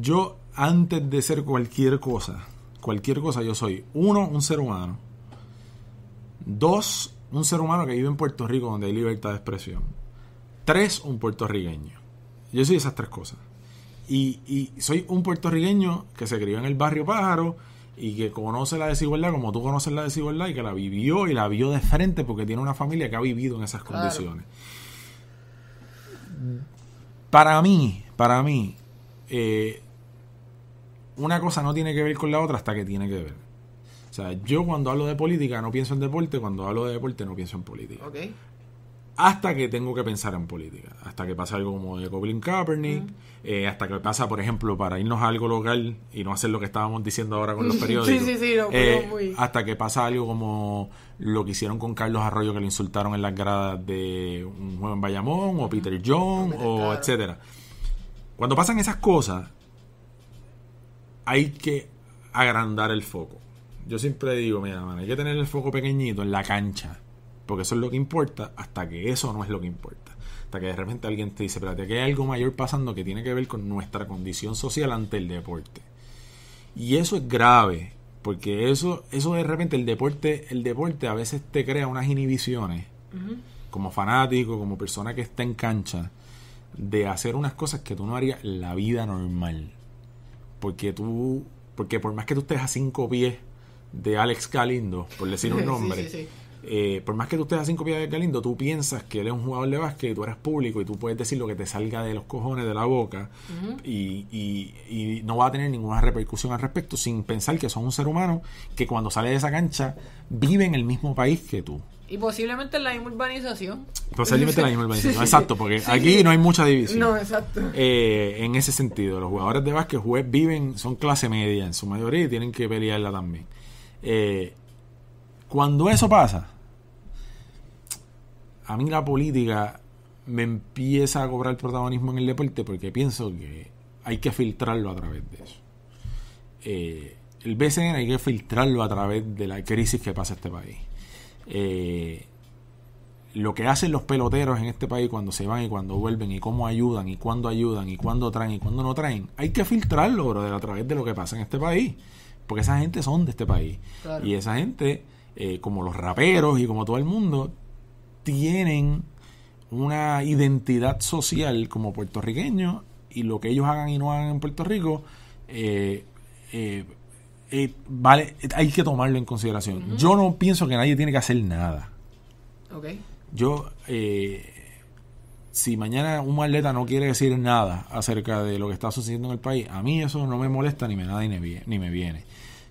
Yo antes de ser cualquier cosa, cualquier cosa, yo soy, uno, un ser humano, dos, un ser humano que vive en Puerto Rico donde hay libertad de expresión, tres, un puertorriqueño. Yo soy esas tres cosas. Y, soy un puertorriqueño que se crió en el barrio Pájaro y que conoce la desigualdad como tú conoces la desigualdad y que la vivió y la vio de frente porque tiene una familia que ha vivido en esas condiciones. Para mí, para mí, eh, una cosa no tiene que ver con la otra hasta que tiene que ver. O sea, yo cuando hablo de política no pienso en deporte, cuando hablo de deporte no pienso en política. Hasta que tengo que pensar en política, hasta que pasa algo como de Goblin Kaepernick, eh, hasta que pasa, por ejemplo, para irnos a algo local y no hacer lo que estábamos diciendo ahora con los periódicos. sí, sí, sí, eh, muy... Hasta que pasa algo como lo que hicieron con Carlos Arroyo, que le insultaron en las gradas de un juego en Bayamón, o Peter John, o etc etcétera. Cuando pasan esas cosas, hay que agrandar el foco. Yo siempre digo, mira, hay que tener el foco pequeñito en la cancha, porque eso es lo que importa, hasta que eso no es lo que importa. Hasta que de repente alguien te dice, espérate, que hay algo mayor pasando que tiene que ver con nuestra condición social ante el deporte. Y eso es grave, porque eso, eso de repente el deporte, el deporte a veces te crea unas inhibiciones, como fanático, como persona que está en cancha, de hacer unas cosas que tú no harías la vida normal porque tú, porque por más que tú estés a cinco pies de Alex Calindo por decir un nombre, eh, por más que tú estés a cinco pies de Calindo tú piensas que él es un jugador de básquet y tú eres público y tú puedes decir lo que te salga de los cojones de la boca y, y, y, no va a tener ninguna repercusión al respecto sin pensar que son un ser humano que cuando sale de esa cancha vive en el mismo país que tú. Y posiblemente la misma urbanización. Posiblemente la misma exacto, porque aquí no hay mucha división. No, exacto. Eh, en ese sentido, los jugadores de básquet juez viven, son clase media en su mayoría y tienen que pelearla también. Eh, cuando eso pasa, a mí la política me empieza a cobrar el protagonismo en el deporte porque pienso que hay que filtrarlo a través de eso. Eh, el BCN hay que filtrarlo a través de la crisis que pasa este país eh, lo que hacen los peloteros en este país cuando se van y cuando vuelven y cómo ayudan y cuándo ayudan y cuándo traen y cuándo no traen, hay que filtrarlo, a través de lo que pasa en este país. Porque esa gente son de este país. Y esa gente, eh, como los raperos y como todo el mundo, tienen una identidad social como puertorriqueños y lo que ellos hagan y no hagan en Puerto Rico eh, eh, eh, vale, hay que tomarlo en consideración. Yo no pienso que nadie tiene que hacer nada. Okay. Yo, eh, si mañana un atleta no quiere decir nada acerca de lo que está sucediendo en el país, a mí eso no me molesta ni me nada ni me viene.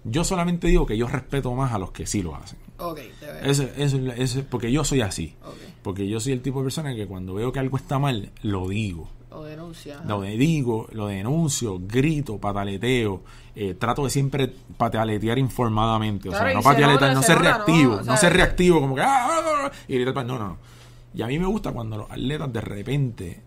Yo solamente digo que yo respeto más a los que sí lo hacen. Okay, eso, porque yo soy así. Porque yo soy el tipo de persona que cuando veo que algo está mal, lo digo. Lo digo, lo denuncio, grito, pataleteo, eh, trato de siempre patealetear informadamente. o sea, no patealetear, no ser reactivo. No, ser reactivo, como que. Ah, ah, ah, y pues, no, no, Y a mí me gusta cuando los atletas de repente.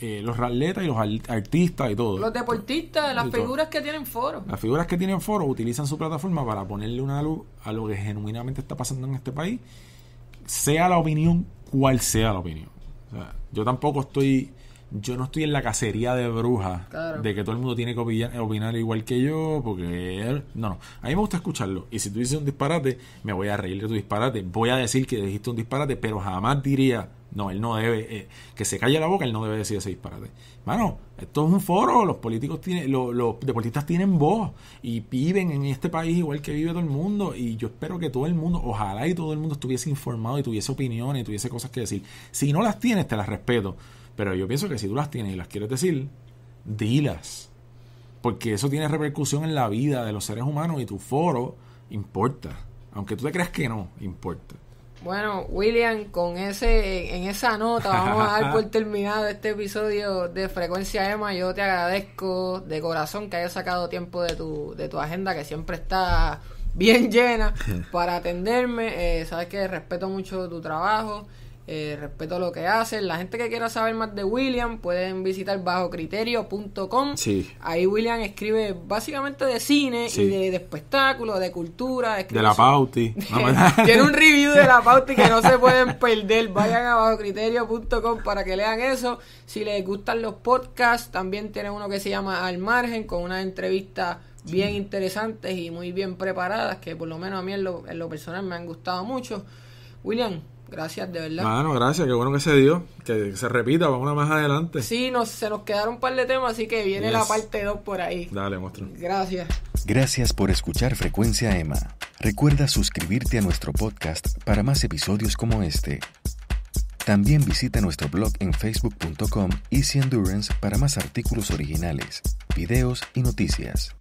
Eh, los atletas y los artistas y todo. Los deportistas, las figuras que tienen foro. Las figuras que tienen foro utilizan su plataforma para ponerle una luz a lo que genuinamente está pasando en este país, sea la opinión cual sea la opinión. O sea, yo tampoco estoy yo no estoy en la cacería de brujas de que todo el mundo tiene que opinar, igual que yo, porque no, no, a mí me gusta escucharlo. Y si tú dices un disparate, me voy a reír de tu disparate, voy a decir que dijiste un disparate, pero jamás diría, no, él no debe, eh, que se calle la boca, él no debe decir ese disparate. Bueno, esto es un foro, los políticos tienen, los, los deportistas tienen voz y viven en este país igual que vive todo el mundo. Y yo espero que todo el mundo, ojalá y todo el mundo estuviese informado y tuviese opiniones y tuviese cosas que decir. Si no las tienes, te las respeto. Pero yo pienso que si tú las tienes y las quieres decir, dilas. Porque eso tiene repercusión en la vida de los seres humanos y tu foro importa. Aunque tú te creas que no, importa. Bueno, William, con ese, en esa nota vamos a dar por terminado este episodio de Frecuencia Emma. Yo te agradezco de corazón que hayas sacado tiempo de tu, de tu agenda, que siempre está bien llena, para atenderme. Eh, sabes que respeto mucho tu trabajo. Eh, respeto lo que hacen. La gente que quiera saber más de William pueden visitar bajocriterio.com. Sí. Ahí William escribe básicamente de cine y de, espectáculos, de cultura. de la Pauti. Tiene un review de la Pauti que no se pueden perder. Vayan a bajocriterio.com para que lean eso. Si les gustan los podcasts, también tiene uno que se llama Al Margen con unas entrevistas bien interesantes y muy bien preparadas que por lo menos a mí en lo, en lo personal me han gustado mucho. William, Gracias, de verdad. Bueno, gracias, qué bueno que se dio. Que se repita, vamos más adelante. Sí, se nos quedaron un par de temas, así que viene la parte 2 por ahí. Dale, monstruo. Gracias. Gracias por escuchar Frecuencia Emma. Recuerda suscribirte a nuestro podcast para más episodios como este. También visita nuestro blog en facebook.com Easy Endurance para más artículos originales, videos y noticias.